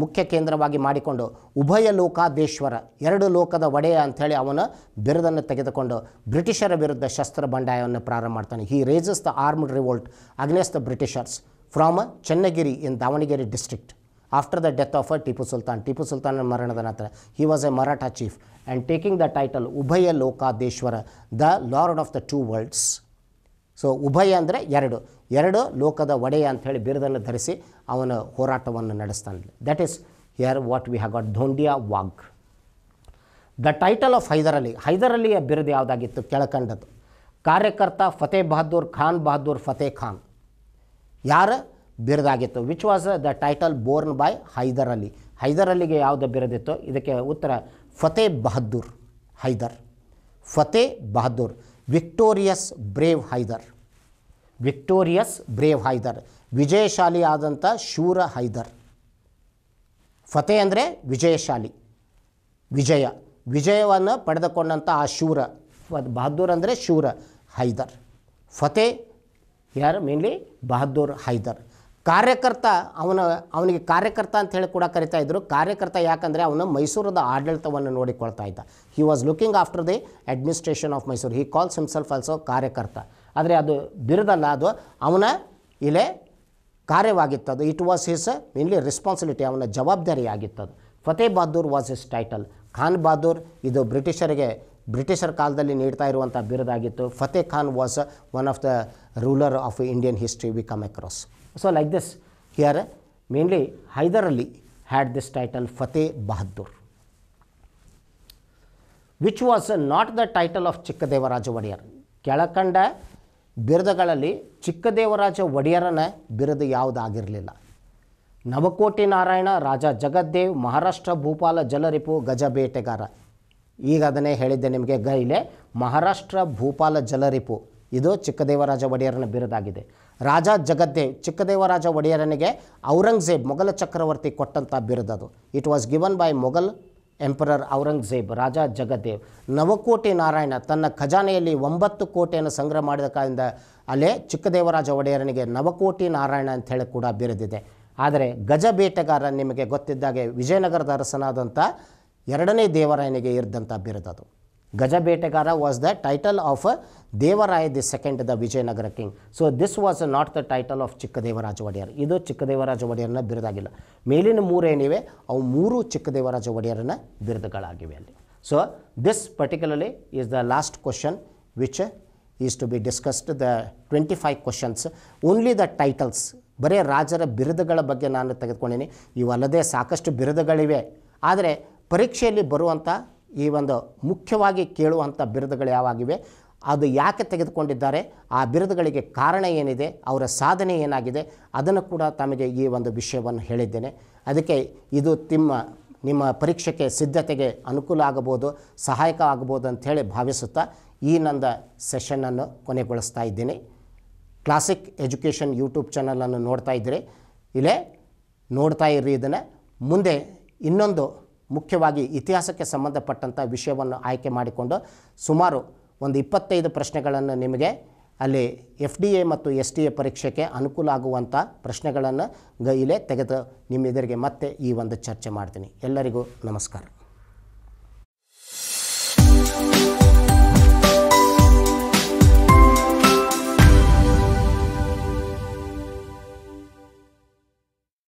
ಮುಖ್ಯ ಕೇಂದ್ರವಾಗಿ ಮಾಡಿಕೊಂಡು ಉಭಯ ಲೋಕಾದೇಶ್ವರ ಎರಡು ಲೋಕದ ಒಡೆಯ ಅಂಥೇಳಿ ಅವನ ಬಿರುದನ್ನು ತೆಗೆದುಕೊಂಡು ಬ್ರಿಟಿಷರ ವಿರುದ್ಧ ಶಸ್ತ್ರ ಬಂಡಾಯವನ್ನು ಪ್ರಾರಂಭ ಮಾಡ್ತಾನೆ he raises the armed revolt against the britishers from Channagiri in Davanagere district after the death of a Tipu Sultan Tipu Sultan ಮರಣದ ನಂತರ he was a Maratha chief and taking the title ಉಭಯ ಲೋಕಾದೇಶ್ವರ the lord of the two worlds so ಉಭಯ ಅಂದರೆ ಎರಡು ಎರಡು ಲೋಕದ ಒಡೆಯ ಅಂಥೇಳಿ ಬಿರುದನ್ನು ಧರಿಸಿ ಅವನ ಹೋರಾಟವನ್ನು ನಡೆಸ್ತಾನೆ that is here what we have got Dhondia Wagh the title of Hyder Ali Hyder ಅಲಿಯ ಬಿರುದು ಯಾವುದಾಗಿತ್ತು ಕೆಳಕಂಡದ್ದು ಕಾರ್ಯಕರ್ತ ಫತೇ ಬಹದ್ದೂರ್ ಖಾನ್ ಬಹದ್ದೂರ್ ಫತೇ ಖಾನ್ ಯಾರು ಬಿರುದಾಗಿತ್ತು which was the title born by Hyder Ali Hyder ಅಲಿಗೆ ಯಾವುದು ಬಿರುದಿತ್ತು ಇದಕ್ಕೆ ಉತ್ತರ Fateh Bahadur Hyder Fateh Bahadur victorious brave Hyder victorious brave Hyder ವಿಜಯಶಾಲಿ ಆದಂಥ ಶೂರ ಹೈದರ್ ಫತೆ ಅಂದರೆ ವಿಜಯಶಾಲಿ ವಿಜಯ ವಿಜಯವನ್ನು ಪಡೆದುಕೊಂಡಂಥ ಆ ಶೂರ ಬಹದ್ದೂರ್ ಅಂದರೆ ಶೂರ ಹೈದರ್ ಫತೆ ಯಾರು ಮೇನ್ಲಿ ಬಹದ್ದೂರ್ ಹೈದರ್ ಕಾರ್ಯಕರ್ತ ಅವನ ಅವನಿಗೆ ಕಾರ್ಯಕರ್ತ ಅಂತ ಹೇಳಿ ಕೂಡ ಕರಿತಾ ಇದ್ದರು ಕಾರ್ಯಕರ್ತ ಯಾಕಂದರೆ ಅವನು ಮೈಸೂರದ ಆಡಳಿತವನ್ನು ನೋಡಿಕೊಳ್ತಾ ಇದ್ದ he was looking after the administration of Mysuru he calls himself also ಕಾರ್ಯಕರ್ತ ಆದರೆ ಅದು ಬಿರುದಲ್ಲ ಅದು ಅವನ ಇಲೆ ಕಾರ್ಯವಾಗಿತ್ತದು it was his mainly responsibility ಅವನ ಜವಾಬ್ದಾರಿ ಆಗಿತ್ತದು Fateh Bahadur was his title Khan Bahadur ಇದು ಬ್ರಿಟಿಷರಿಗೆ ಬ್ರಿಟಿಷರ್ ಕಾಲದಲ್ಲಿ ನೀಡ್ತಾ ಇರುವಂಥ ಬಿರುದಾಗಿತ್ತು Fateh Khan was one of the ruler of Indian history we come across so like this here mainly Hyder Ali had this title Fateh Bahadur which was not the title of Chikkadevaraja Wodeyar ಕೆಳಕಂಡ ಬಿರುದಗಳಲ್ಲಿ ಚಿಕ್ಕದೇವರಾಜ ಒಡೆಯರನ ಬಿರುದು ಯಾವುದಾಗಿರಲಿಲ್ಲ ನವಕೋಟಿ ನಾರಾಯಣ ರಾಜ ಜಗದ್ದೇವ್ ಮಹಾರಾಷ್ಟ್ರ ಭೂಪಾಲ ಜಲರಿಪು ಗಜ ಬೇಟೆಗಾರ ಈಗ ಅದನ್ನೇ ಹೇಳಿದ್ದೆ ನಿಮಗೆ ಗೈಲೆ ಮಹಾರಾಷ್ಟ್ರ ಭೂಪಾಲ ಜಲರಿಪು ಇದು ಚಿಕ್ಕದೇವರಾಜ ಒಡೆಯರನ ಬಿರುದಾಗಿದೆ ರಾಜ ಜಗದ್ದೇವ್ ಚಿಕ್ಕದೇವರಾಜ ಒಡೆಯರನಿಗೆ ಔರಂಗಜೇಬ್ ಮೊಘಲ ಚಕ್ರವರ್ತಿ ಕೊಟ್ಟಂಥ ಬಿರುದದು it was given by Mughal emperor Aurangzeb Raja Jagaddev ನವಕೋಟಿ ನಾರಾಯಣ ತನ್ನ ಖಜಾನೆಯಲ್ಲಿ ಒಂಬತ್ತು ಕೋಟಿಯನ್ನು ಸಂಗ್ರಹ ಮಾಡಿದ ಕಾರಣದಿಂದ ಅಲ್ಲೇ ಚಿಕ್ಕದೇವರಾಜ ಒಡೆಯರನಿಗೆ ನವಕೋಟಿ ನಾರಾಯಣ ಅಂತ ಹೇಳಿ ಕೂಡ ಬಿರುದಿದೆ ಆದರೆ ಗಜ ಬೇಟೆಗಾರ ನಿಮಗೆ ಗೊತ್ತಿದ್ದಾಗೆ ವಿಜಯನಗರದ ಅರಸನಾದಂಥ ಎರಡನೇ ದೇವರಾಯನಿಗೆ ಇರಿದಂಥ ಬಿರುದದು ಗಜಬೇಟೆಗಾರ was the title of Devaraya the second the Vijayanagara king so this was not the title of Chikkadevaraja Wodeyar ಇದು ಚಿಕ್ಕದೇವರಾಜ Chikkadevaraja ಬಿರುದಾಗಿಲ್ಲ ಮೇಲಿನ ಮೂರು ಏನಿವೆ ಅವು ಮೂರು ಚಿಕ್ಕದೇವರಾಜ ಒಡೆಯರನ್ನ ಬಿರುದುಗಳಾಗಿವೆ ಅಲ್ಲಿ so this particularly is the last question which is to be discussed the twenty five questions only the titles ಬರೀ ರಾಜರ ಬಿರುದುಗಳ ಬಗ್ಗೆ ನಾನು ತೆಗೆದುಕೊಂಡಿನಿ ಇವಲ್ಲದೆ ಸಾಕಷ್ಟು ಬಿರುದುಗಳಿವೆ ಆದರೆ ಪರೀಕ್ಷೆಯಲ್ಲಿ ಬರುವಂಥ ಈ ಒಂದು ಮುಖ್ಯವಾಗಿ ಕೇಳುವಂಥ ಬಿರುದುಗಳು ಯಾವಾಗಿವೆ ಅದು ಯಾಕೆ ತೆಗೆದುಕೊಂಡಿದ್ದಾರೆ ಆ ಬಿರುದುಗಳಿಗೆ ಕಾರಣ ಏನಿದೆ ಅವರ ಸಾಧನೆ ಏನಾಗಿದೆ ಅದನ್ನು ಕೂಡ ತಮಗೆ ಈ ಒಂದು ವಿಷಯವನ್ನು ಹೇಳಿದ್ದೇನೆ ಅದಕ್ಕೆ ಇದು ತಿಮ್ಮ ನಿಮ್ಮ ಪರೀಕ್ಷೆಗೆ ಸಿದ್ಧತೆಗೆ ಅನುಕೂಲ ಆಗಬಹುದು ಸಹಾಯಕ ಆಗಬಹುದು ಅಂಥೇಳಿ ಭಾವಿಸುತ್ತಾ ಈ ನನ್ನ ಸೆಷನನ್ನು ಕೊನೆಗೊಳಿಸ್ತಾ ಇದ್ದೀನಿ ಕ್ಲಾಸಿಕ್ ಎಜುಕೇಷನ್ ಯೂಟ್ಯೂಬ್ ಚಾನಲನ್ನು ನೋಡ್ತಾ ಇದ್ದರೆ ಇಲ್ಲೇ ನೋಡ್ತಾ ಇರ್ರಿ ಇದನ್ನು ಮುಂದೆ ಇನ್ನೊಂದು ಮುಖ್ಯವಾಗಿ ಇತಿಹಾಸಕ್ಕೆ ಸಂಬಂಧಪಟ್ಟಂಥ ವಿಷಯವನ್ನು ಆಯ್ಕೆ ಮಾಡಿಕೊಂಡು ಸುಮಾರು ಒಂದು ಇಪ್ಪತ್ತೈದು ಪ್ರಶ್ನೆಗಳನ್ನು ನಿಮಗೆ ಅಲ್ಲಿ ಎಫ್ ಡಿ ಎ ಮತ್ತು ಎಸ್ ಟಿ ಎ ಪರೀಕ್ಷೆಗೆ ಅನುಕೂಲ ಆಗುವಂಥ ಪ್ರಶ್ನೆಗಳನ್ನು ಗೈಲೆ ತೆಗೆದು ನಿಮ್ಮೆದುರಿಗೆ ಮತ್ತೆ ಈ ಒಂದು ಚರ್ಚೆ ಮಾಡ್ತೀನಿ ಎಲ್ಲರಿಗೂ ನಮಸ್ಕಾರ